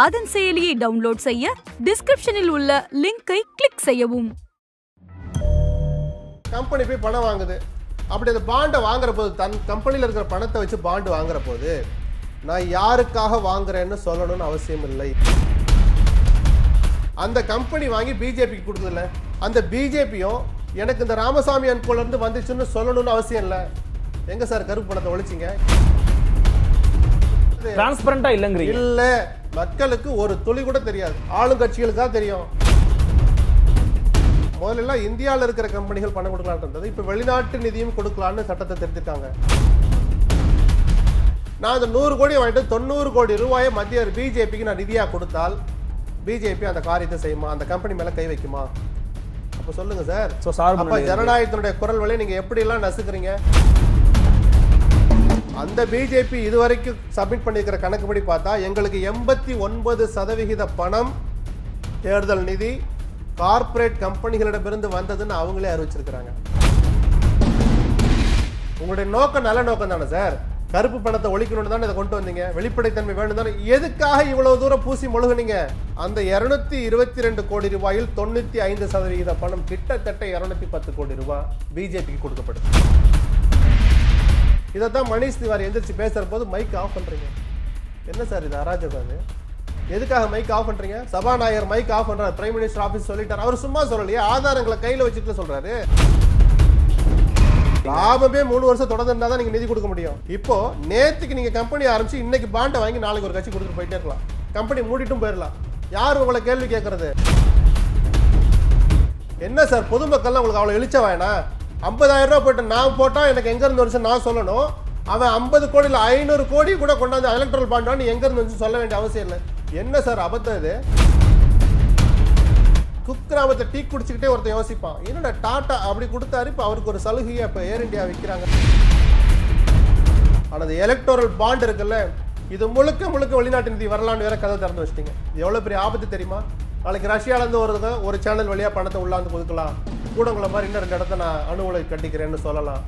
ஆதன் செயலியை டவுன்லோட் செய்ய டிஸ்கிரிப்ஷனில் உள்ள லிங்கை கிளிக் செய்யவும் கம்பெனி போய் பணம் வாங்குது அப்படி அந்த பாண்டை வாங்குற போது தன் கம்பெனியில் இருக்கிற பணத்தை வச்சு பாண்டு வாங்குற போது நான் யாருக்காக வாங்குறேன்னு சொல்லணும்னு அவசியம் இல்லை அந்த கம்பெனி வாங்கி பிஜேபிக்கு கொடுத்ததில்ல அந்த பிஜேபியும் எனக்கு இந்த ராமசாமி இருந்து வந்துச்சுன்னு சொல்லணும்னு அவசியம் இல்லை எங்கே சார் கருப்பு பணத்தை ஒழிச்சிங்க இல்லைங்கிறீங்க இல்லை மக்களுக்கு ஒரு துளி கூட தெரியாது ஆளுங்கட்சிகளுக்கு தான் தெரியும் முதல்ல இந்தியாவில் இருக்கிற கம்பெனிகள் பணம் கொடுக்கலாம் இருந்தது இப்போ வெளிநாட்டு நிதியும் கொடுக்கலாம்னு சட்டத்தை திருத்திட்டாங்க நான் அந்த நூறு கோடி வாங்கிட்டு தொண்ணூறு கோடி ரூபாயை மத்திய பிஜேபிக்கு நான் நிதியாக கொடுத்தால் பிஜேபி அந்த காரியத்தை செய்யுமா அந்த கம்பெனி மேலே கை வைக்குமா அப்போ சொல்லுங்க சார் ஜனநாயகத்தினுடைய குரல் வழியை நீங்கள் எப்படிலாம் நசுக்கிறீங்க அந்த பிஜேபி இதுவரைக்கும் சப்மிட் பண்ணியிருக்கிற கணக்குப்படி பார்த்தா எங்களுக்கு எண்பத்தி ஒன்பது சதவிகித பணம் தேர்தல் நிதி கார்ப்பரேட் கம்பெனிகளிடமிருந்து வந்ததுன்னு அவங்களே அறிவிச்சிருக்கிறாங்க உங்களுடைய நோக்கம் நல்ல நோக்கம் தானே சார் கருப்பு பணத்தை ஒழிக்கணும்னு தானே இதை கொண்டு வந்தீங்க வெளிப்படைத்தன்மை வேணும் தானே எதுக்காக இவ்வளவு தூரம் பூசி முழுகுனீங்க அந்த இருநூத்தி இருபத்தி ரெண்டு கோடி ரூபாயில் தொண்ணூற்றி ஐந்து சதவிகித பணம் கிட்டத்தட்ட இரநூத்தி பத்து கோடி ரூபாய் பிஜேபிக்கு கொடுக்கப்படுது இதை தான் மணிஷ் திவாரி எந்திரிச்சு பேசுகிற போது மைக் ஆஃப் பண்ணுறீங்க என்ன சார் இது அராஜகம் அது எதுக்காக மைக் ஆஃப் பண்ணுறீங்க சபாநாயகர் மைக் ஆஃப் பண்ணுறாரு பிரைம் மினிஸ்டர் ஆஃபீஸ் சொல்லிட்டார் அவர் சும்மா சொல்லலையே ஆதாரங்களை கையில் வச்சுட்டு சொல்கிறாரு லாபமே மூணு வருஷம் தொடர்ந்து இருந்தால் தான் நீங்கள் நிதி கொடுக்க முடியும் இப்போ நேற்றுக்கு நீங்கள் கம்பெனி ஆரம்பிச்சு இன்னைக்கு பாண்டை வாங்கி நாளைக்கு ஒரு கட்சி கொடுத்துட்டு போயிட்டே இருக்கலாம் கம்பெனி மூடிட்டும் போயிடலாம் யார் உங்களை கேள்வி கேட்கறது என்ன சார் பொதுமக்கள்லாம் உங்களுக்கு அவ்வளோ எழுச்ச வேணாம் ஐம்பதாயிரம் ரூபா போட்டு நான் போட்டால் எனக்கு எங்கேருந்து வருஷம் நான் சொல்லணும் அவன் ஐம்பது கோடியில் ஐநூறு கோடி கூட கொண்டாந்து எலக்ட்ரல் பாண்டான்னு எங்கேருந்து வந்து சொல்ல வேண்டிய அவசியம் இல்லை என்ன சார் அபத்தம் இது குக்கிராமத்தை டீ குடிச்சுக்கிட்டே ஒருத்தன் யோசிப்பான் என்னடா டாட்டா அப்படி கொடுத்தாரு இப்போ அவருக்கு ஒரு சலுகையை இப்போ ஏர் இண்டியா விற்கிறாங்க ஆனால் அந்த எலக்டோரல் பாண்ட் இருக்குல்ல இது முழுக்க முழுக்க வெளிநாட்டு நிதி வரலான்னு வேற கதை திறந்து வச்சிட்டீங்க எவ்வளோ பெரிய ஆபத்து தெரியுமா நாளைக்கு ரஷ்யாவிலேருந்து ஒரு ஒரு சேனல் வழியாக பணத்தை உள்ளாந்து கொடுக்கலாம் கூட மாதிரி இன்னும் ரெண்டு இடத்த நான் அணுகுலை கண்டிக்கிறேன்னு சொல்லலாம்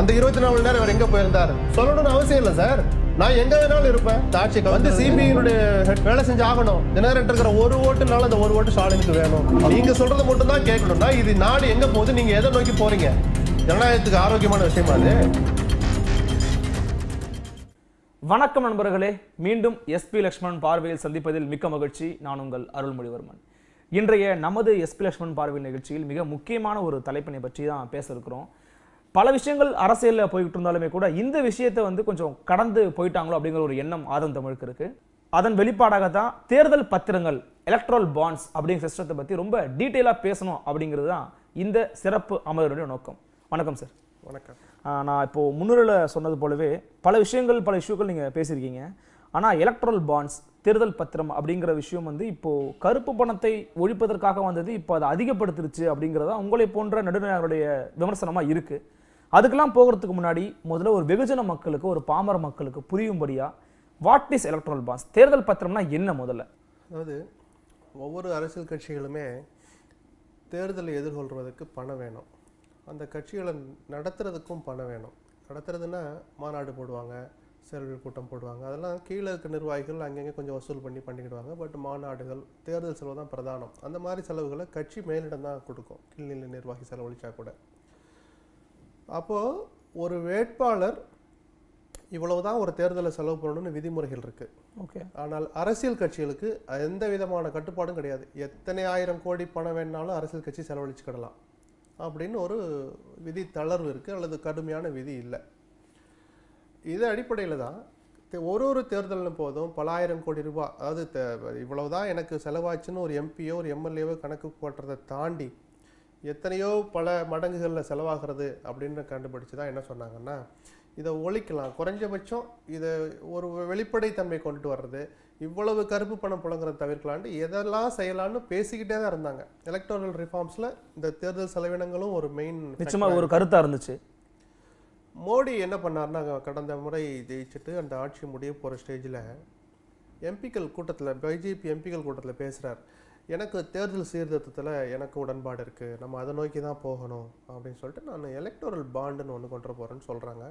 அந்த இருபத்தி நாலு மணி நேரம் அவர் எங்க போயிருந்தார் சொல்லணும்னு அவசியம் இல்லை சார் நான் எங்க வேணாலும் இருப்பேன் ஆட்சிக்கு வந்து சிபிஐனுடைய வேலை செஞ்சு ஆகணும் தினகரன் இருக்கிற ஒரு ஓட்டுனால அந்த ஒரு ஓட்டு ஸ்டாலினுக்கு வேணும் நீங்க சொல்றது மட்டும் தான் கேட்கணும்னா இது நாடு எங்க போகுது நீங்க எதை நோக்கி போறீங்க ஜனநாயகத்துக்கு ஆரோக்கியமான விஷயமா அது வணக்கம் நண்பர்களே மீண்டும் எஸ்பி லக்ஷ்மண் பார்வையில் சந்திப்பதில் மிக்க மகிழ்ச்சி நான் உங்கள் அருள்மொழிவர்மன் இன்றைய நமது எஸ்பிளேஷன் பார்வை நிகழ்ச்சியில் மிக முக்கியமான ஒரு தலைப்பினை பற்றி தான் பேச இருக்கிறோம் பல விஷயங்கள் அரசியலில் போய்கிட்டு இருந்தாலுமே கூட இந்த விஷயத்தை வந்து கொஞ்சம் கடந்து போயிட்டாங்களோ அப்படிங்கிற ஒரு எண்ணம் ஆதம் தமிழுக்கு இருக்கு அதன் வெளிப்பாடாக தான் தேர்தல் பத்திரங்கள் எலக்ட்ரல் பாண்ட்ஸ் அப்படிங்கிற சிஸ்டத்தை பற்றி ரொம்ப டீட்டெயிலாக பேசணும் அப்படிங்கிறது தான் இந்த சிறப்பு அமர்வுடைய நோக்கம் வணக்கம் சார் வணக்கம் நான் இப்போது முன்னுரையில் சொன்னது போலவே பல விஷயங்கள் பல இஷ்யூக்கள் நீங்கள் பேசியிருக்கீங்க ஆனால் எலக்ட்ரல் பாண்ட்ஸ் தேர்தல் பத்திரம் அப்படிங்கிற விஷயம் வந்து இப்போ கருப்பு பணத்தை ஒழிப்பதற்காக வந்தது இப்போ அதை அதிகப்படுத்திருச்சு அப்படிங்கிறதா உங்களை போன்ற நடுநர்களுடைய விமர்சனமாக இருக்குது அதுக்கெல்லாம் போகிறதுக்கு முன்னாடி முதல்ல ஒரு வெகுஜன மக்களுக்கு ஒரு பாமர மக்களுக்கு புரியும்படியாக வாட் இஸ் எலக்ட்ரல் பாஸ் தேர்தல் பத்திரம்னா என்ன முதல்ல அதாவது ஒவ்வொரு அரசியல் கட்சிகளுமே தேர்தலை எதிர்கொள்வதற்கு பணம் வேணும் அந்த கட்சிகளை நடத்துறதுக்கும் பணம் வேணும் நடத்துறதுன்னா மாநாடு போடுவாங்க செயல்கள் கூட்டம் போடுவாங்க அதெல்லாம் கீழே இருக்க நிர்வாகிகள் அங்கங்கே கொஞ்சம் வசூல் பண்ணி பண்ணிக்கிடுவாங்க பட் மாநாடுகள் தேர்தல் செலவு தான் பிரதானம் அந்த மாதிரி செலவுகளை கட்சி மேலிடம் தான் கொடுக்கும் கீழ்நிலை நிர்வாகி செலவழிச்சா கூட அப்போது ஒரு வேட்பாளர் இவ்வளவு தான் ஒரு தேர்தலை செலவு பண்ணணும்னு விதிமுறைகள் இருக்குது ஓகே ஆனால் அரசியல் கட்சிகளுக்கு எந்த விதமான கட்டுப்பாடும் கிடையாது எத்தனை ஆயிரம் கோடி பணம் வேணாலும் அரசியல் கட்சி செலவழிச்சுக்கிடலாம் அப்படின்னு ஒரு விதி தளர்வு இருக்குது அல்லது கடுமையான விதி இல்லை இது அடிப்படையில் தான் ஒரு ஒரு தேர்தலும் போதும் பலாயிரம் கோடி ரூபாய் அதாவது இவ்வளவு தான் எனக்கு செலவாச்சுன்னு ஒரு எம்பியோ ஒரு எம்எல்ஏவோ கணக்கு போட்டுறதை தாண்டி எத்தனையோ பல மடங்குகளில் செலவாகிறது அப்படின்னு கண்டுபிடிச்சி தான் என்ன சொன்னாங்கன்னா இதை ஒழிக்கலாம் குறைஞ்சபட்சம் இதை ஒரு வெளிப்படைத்தன்மை கொண்டு வர்றது இவ்வளவு கருப்பு பணம் புழங்குறத தவிர்க்கலான்ட்டு எதெல்லாம் செய்யலான்னு பேசிக்கிட்டே தான் இருந்தாங்க எலக்ட்ரல் ரிஃபார்ம்ஸில் இந்த தேர்தல் செலவினங்களும் ஒரு மெயின் நிச்சயமாக ஒரு கருத்தாக இருந்துச்சு மோடி என்ன பண்ணார்னா கடந்த முறை ஜெயிச்சுட்டு அந்த ஆட்சி முடிய போகிற ஸ்டேஜில் எம்பிக்கள் கூட்டத்தில் பிஜேபி எம்பிக்கள் கூட்டத்தில் பேசுகிறார் எனக்கு தேர்தல் சீர்திருத்தத்தில் எனக்கு உடன்பாடு இருக்குது நம்ம அதை நோக்கி தான் போகணும் அப்படின்னு சொல்லிட்டு நான் எலக்டோரல் பாண்டுன்னு ஒன்று கொண்டு போகிறேன்னு சொல்கிறாங்க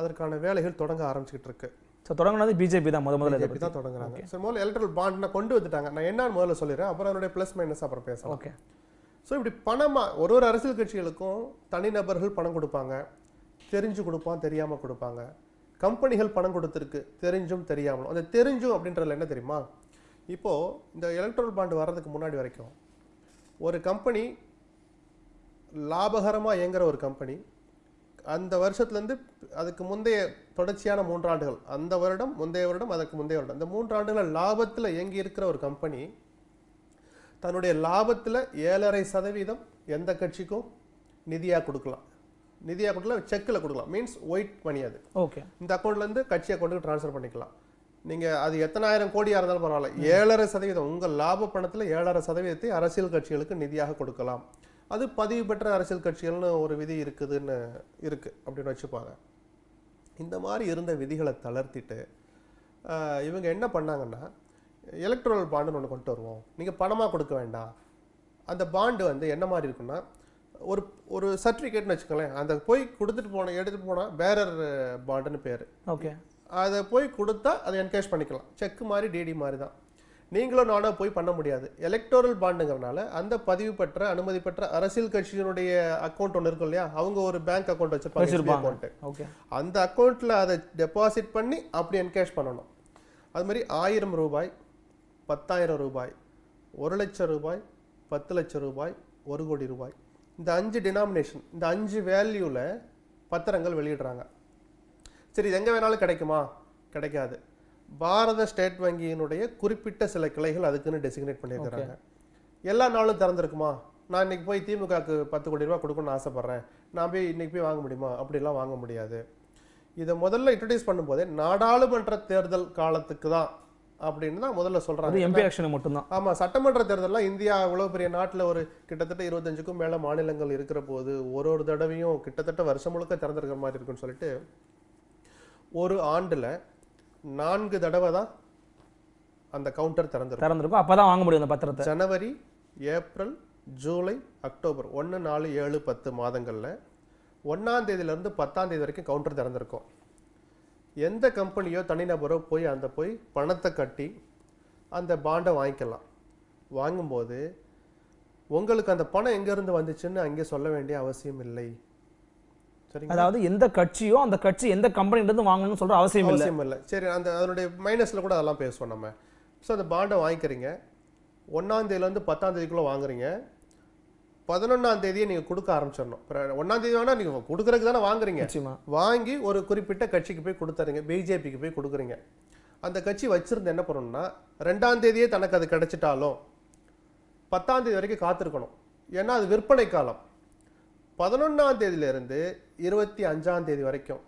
அதற்கான வேலைகள் தொடங்க ஆரம்பிச்சுக்கிட்டு இருக்கு ஸோ தொடங்கினது பிஜேபி தான் முதல் முதல்ல பிஜேபி தான் தொடங்குறாங்க ஸோ முதல்ல எலக்ட்ரல் பாண்ட் கொண்டு வந்துட்டாங்க நான் என்னன்னு முதல்ல சொல்லிடுறேன் அப்புறம் அதனுடைய ப்ளஸ் மைனஸ் அப்புறம் பேசுகிறேன் ஓகே ஸோ இப்படி பணமாக ஒரு ஒரு அரசியல் கட்சிகளுக்கும் தனிநபர்கள் பணம் கொடுப்பாங்க தெரிஞ்சு கொடுப்பான் தெரியாமல் கொடுப்பாங்க கம்பெனிகள் பணம் கொடுத்துருக்கு தெரிஞ்சும் தெரியாமலும் அந்த தெரிஞ்சும் அப்படின்றதுல என்ன தெரியுமா இப்போது இந்த எலக்ட்ரல் பாண்டு வர்றதுக்கு முன்னாடி வரைக்கும் ஒரு கம்பெனி லாபகரமாக இயங்குகிற ஒரு கம்பெனி அந்த வருஷத்துலேருந்து அதுக்கு முந்தைய தொடர்ச்சியான மூன்றாண்டுகள் அந்த வருடம் முந்தைய வருடம் அதுக்கு முந்தைய வருடம் அந்த மூன்றாண்டுகள் லாபத்தில் இயங்கி இருக்கிற ஒரு கம்பெனி தன்னுடைய லாபத்தில் ஏழரை சதவீதம் எந்த கட்சிக்கும் நிதியாக கொடுக்கலாம் நிதியாக கொடுக்கலாம் செக்கில் கொடுக்கலாம் மீன்ஸ் ஒயிட் மணி அது ஓகே இந்த அக்கௌண்ட்லேருந்து கட்சி அக்கௌண்ட்டுக்கு ட்ரான்ஸ்ஃபர் பண்ணிக்கலாம் நீங்கள் அது எத்தனாயிரம் கோடியாக இருந்தாலும் பரவாயில்ல ஏழரை சதவீதம் உங்கள் லாப பணத்தில் ஏழரை சதவீதத்தை அரசியல் கட்சிகளுக்கு நிதியாக கொடுக்கலாம் அது பதிவு பெற்ற அரசியல் கட்சிகள்னு ஒரு விதி இருக்குதுன்னு இருக்குது அப்படின்னு வச்சுப்பாங்க இந்த மாதிரி இருந்த விதிகளை தளர்த்திட்டு இவங்க என்ன பண்ணாங்கன்னா எலக்ட்ரல் பாண்டுன்னு ஒன்று கொண்டு வருவோம் நீங்கள் பணமாக கொடுக்க வேண்டாம் அந்த பாண்டு வந்து என்ன மாதிரி இருக்குன்னா ஒரு ஒரு சர்டிஃபிகேட்னு வச்சுக்கோங்களேன் அந்த போய் கொடுத்துட்டு போன எடுத்துகிட்டு போனால் பேரர் பாண்டுன்னு பேர் ஓகே அதை போய் கொடுத்தா அதை என்கேஷ் பண்ணிக்கலாம் செக் மாதிரி டிடி மாதிரி தான் நீங்களும் நானும் போய் பண்ண முடியாது எலக்டோரல் பாண்டுங்கிறனால அந்த பதிவு பெற்ற அனுமதி பெற்ற அரசியல் கட்சியினுடைய அக்கௌண்ட் ஒன்று இருக்கும் இல்லையா அவங்க ஒரு பேங்க் அக்கௌண்ட் வச்சிருப்பாங்க அந்த அக்கௌண்ட்டில் அதை டெபாசிட் பண்ணி அப்படி என்கேஷ் பண்ணணும் அது மாதிரி ஆயிரம் ரூபாய் பத்தாயிரம் ரூபாய் ஒரு லட்சம் ரூபாய் பத்து லட்சம் ரூபாய் ஒரு கோடி ரூபாய் இந்த அஞ்சு டினாமினேஷன் இந்த அஞ்சு வேல்யூவில் பத்திரங்கள் வெளியிடுறாங்க சரி இது எங்கே வேணாலும் கிடைக்குமா கிடைக்காது பாரத ஸ்டேட் வங்கியினுடைய குறிப்பிட்ட சில கிளைகள் அதுக்குன்னு டெசிக்னேட் பண்ணியிருக்கிறாங்க எல்லா நாளும் திறந்துருக்குமா நான் இன்னைக்கு போய் திமுகவுக்கு பத்து கோடி ரூபா கொடுக்கணும்னு ஆசைப்பட்றேன் நான் போய் இன்றைக்கி போய் வாங்க முடியுமா அப்படிலாம் வாங்க முடியாது இதை முதல்ல இன்ட்ரடியூஸ் பண்ணும்போதே நாடாளுமன்ற தேர்தல் காலத்துக்கு தான் அப்படின்னு தான் முதல்ல சொல்றாங்க எம்பி எலெக்ஷன் மட்டும்தான் ஆமா சட்டமன்ற தேர்தல்லாம் இந்தியா இவ்வளவு பெரிய நாட்டில் ஒரு கிட்டத்தட்ட இருபத்தஞ்சுக்கும் மேல மாநிலங்கள் இருக்கிற போது ஒரு ஒரு தடவையும் கிட்டத்தட்ட வருஷம் முழுக்க திறந்திருக்கிற மாதிரி இருக்குன்னு சொல்லிட்டு ஒரு ஆண்டுல நான்கு தடவை தான் அந்த கவுண்டர் திறந்து திறந்திருக்கும் அப்பதான் வாங்க முடியும் அந்த பத்திரத்தை ஜனவரி ஏப்ரல் ஜூலை அக்டோபர் ஒன்று நாலு ஏழு பத்து மாதங்களில் ஒன்றாம் தேதியிலேருந்து பத்தாம் தேதி வரைக்கும் கவுண்டர் திறந்திருக்கும் எந்த கம்பெனியோ தனிநபரோ போய் அந்த போய் பணத்தை கட்டி அந்த பாண்டை வாங்கிக்கலாம் வாங்கும்போது உங்களுக்கு அந்த பணம் எங்கேருந்து வந்துச்சுன்னு அங்கே சொல்ல வேண்டிய அவசியம் இல்லை அதாவது எந்த கட்சியோ அந்த கட்சி எந்த கம்பெனிலேருந்து வாங்கணும்னு சொல்கிற அவசியம் அவசியம் இல்லை சரி அந்த அதனுடைய மைனஸில் கூட அதெல்லாம் பேசுவோம் நம்ம ஸோ அந்த பாண்டை வாங்கிக்கிறீங்க ஒன்றாந்தேதியிலேருந்து பத்தாந்தேதிக்குள்ளே வாங்குறீங்க பதினொன்னாம் தேதியை நீங்கள் கொடுக்க ஆரம்பிச்சிடணும் ஒன்னாம் தேதி வேணால் நீங்கள் கொடுக்கறதுக்கு தானே வாங்குறீங்க வாங்கி ஒரு குறிப்பிட்ட கட்சிக்கு போய் கொடுத்துறீங்க பிஜேபிக்கு போய் கொடுக்குறீங்க அந்த கட்சி வச்சுருந்து என்ன பண்ணணும்னா ரெண்டாம் தேதியே தனக்கு அது கிடைச்சிட்டாலும் பத்தாம் தேதி வரைக்கும் காத்திருக்கணும் ஏன்னா அது விற்பனை காலம் பதினொன்றாம் தேதியிலிருந்து இருபத்தி அஞ்சாம் தேதி வரைக்கும்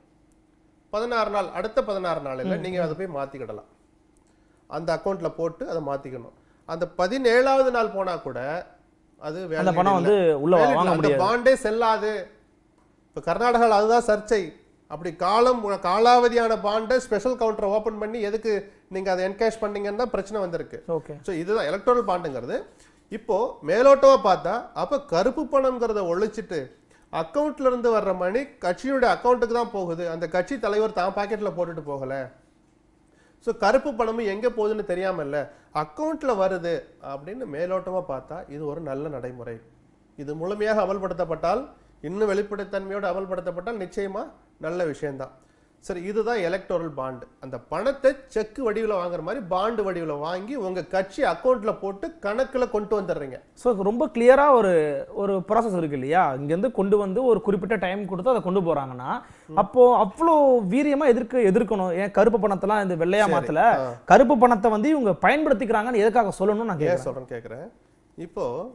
பதினாறு நாள் அடுத்த பதினாறு நாளில் நீங்கள் அதை போய் மாற்றிக்கிடலாம் அந்த அக்கௌண்ட்டில் போட்டு அதை மாற்றிக்கணும் அந்த பதினேழாவது நாள் போனால் கூட அது அந்த பணம் வந்து உள்ள வாங்க முடியாது பாண்டே செல்லாது இப்போ கர்நாடகாவில் அதுதான் சர்ச்சை அப்படி காலம் காலாவதியான பாண்டை ஸ்பெஷல் கவுண்டரை ஓப்பன் பண்ணி எதுக்கு நீங்கள் அதை என்கேஷ் பண்ணீங்கன்னா பிரச்சனை வந்திருக்கு ஓகே ஸோ இதுதான் எலக்ட்ரல் பாண்டுங்கிறது இப்போ மேலோட்டமாக பார்த்தா அப்போ கருப்பு பணம்ங்கிறத ஒழிச்சிட்டு அக்கௌண்ட்ல இருந்து வர்ற மணி கட்சியுடைய அக்கௌண்ட்டுக்கு தான் போகுது அந்த கட்சி தலைவர் தான் பாக்கெட்டில் போட்டுட்டு போகலை ஸோ கருப்பு பணமும் எங்கே போகுதுன்னு தெரியாமல் இல்லை அக்கௌண்ட்டில் வருது அப்படின்னு மேலோட்டமாக பார்த்தா இது ஒரு நல்ல நடைமுறை இது முழுமையாக அமல்படுத்தப்பட்டால் இன்னும் வெளிப்படைத்தன்மையோடு அமல்படுத்தப்பட்டால் நிச்சயமாக நல்ல விஷயம்தான் சரி இதுதான் எலக்டோரல் பாண்டு அந்த பணத்தை செக் வடிவில் வாங்குற மாதிரி பாண்டு வடிவில் வாங்கி உங்கள் கட்சி அக்கௌண்ட்டில் போட்டு கணக்கில் கொண்டு வந்துடுறீங்க ஸோ ரொம்ப கிளியராக ஒரு ஒரு ப்ராசஸ் இருக்கு இல்லையா இங்கேருந்து கொண்டு வந்து ஒரு குறிப்பிட்ட டைம் கொடுத்து அதை கொண்டு போகிறாங்கன்னா அப்போது அவ்வளோ வீரியமாக எதிர்க்க எதிர்க்கணும் ஏன் கருப்பு பணத்தெல்லாம் இந்த வெள்ளையா மாற்றல கருப்பு பணத்தை வந்து இவங்க பயன்படுத்திக்கிறாங்கன்னு எதுக்காக சொல்லணும்னு நான் சொல்கிறேன் கேட்குறேன் இப்போது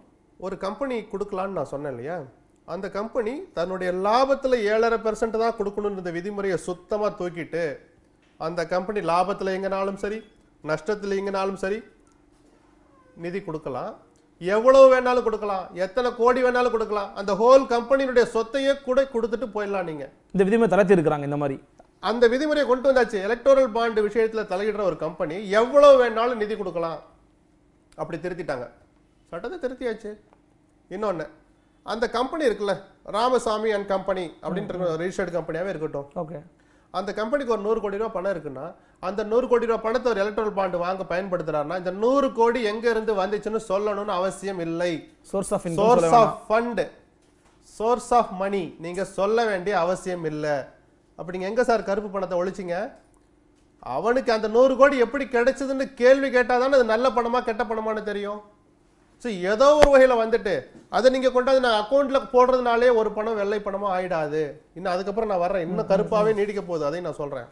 ஒரு கம்பெனி கொடுக்கலான்னு நான் சொன்னேன் இல்லையா அந்த கம்பெனி தன்னுடைய லாபத்தில் ஏழரை பெர்சன்ட் தான் கொடுக்கணுன்ற விதிமுறையை சுத்தமாக தூக்கிட்டு அந்த கம்பெனி லாபத்தில் எங்கேனாலும் சரி நஷ்டத்தில் எங்கேனாலும் சரி நிதி கொடுக்கலாம் எவ்வளவு வேணாலும் கொடுக்கலாம் எத்தனை கோடி வேணாலும் கொடுக்கலாம் அந்த ஹோல் கம்பெனியினுடைய சொத்தையே கூட கொடுத்துட்டு போயிடலாம் நீங்கள் இந்த விதிமுறை தளர்த்தி இருக்கிறாங்க இந்த மாதிரி அந்த விதிமுறையை கொண்டு வந்தாச்சு எலக்டோரல் பாண்டு விஷயத்தில் தலையிடுற ஒரு கம்பெனி எவ்வளோ வேணாலும் நிதி கொடுக்கலாம் அப்படி திருத்திட்டாங்க சட்டத்தை திருத்தியாச்சு இன்னொன்று அந்த கம்பெனி இருக்குல்ல ராமசாமி அண்ட் கம்பெனி அப்படின்ற ரிஜிஸ்டர்டு கம்பெனியாகவே இருக்கட்டும் ஓகே அந்த கம்பெனிக்கு ஒரு நூறு கோடி ரூபா பணம் இருக்குன்னா அந்த நூறு கோடி ரூபா பணத்தை ஒரு எலக்ட்ரல் பாண்ட் வாங்க பயன்படுத்துறாருன்னா இந்த நூறு கோடி எங்க இருந்து வந்துச்சுன்னு சொல்லணும்னு அவசியம் இல்லை source of source of fund source of money நீங்க சொல்ல வேண்டிய அவசியம் இல்லை அப்படி நீங்க எங்க சார் கருப்பு பணத்தை ஒழிச்சிங்க அவனுக்கு அந்த நூறு கோடி எப்படி கிடைச்சதுன்னு கேள்வி கேட்டால் தானே அது நல்ல பணமா கெட்ட பணமானு தெரியும் ஸோ ஏதோ ஒரு வகையில் வந்துட்டு அதை நீங்கள் கொண்டாந்து நான் அக்கௌண்ட்டில் போடுறதுனாலே ஒரு பணம் வெள்ளை பணமாக ஆகிடாது இன்னும் அதுக்கப்புறம் நான் வர்றேன் இன்னும் கருப்பாகவே நீடிக்க போகுது அதையும் நான் சொல்கிறேன்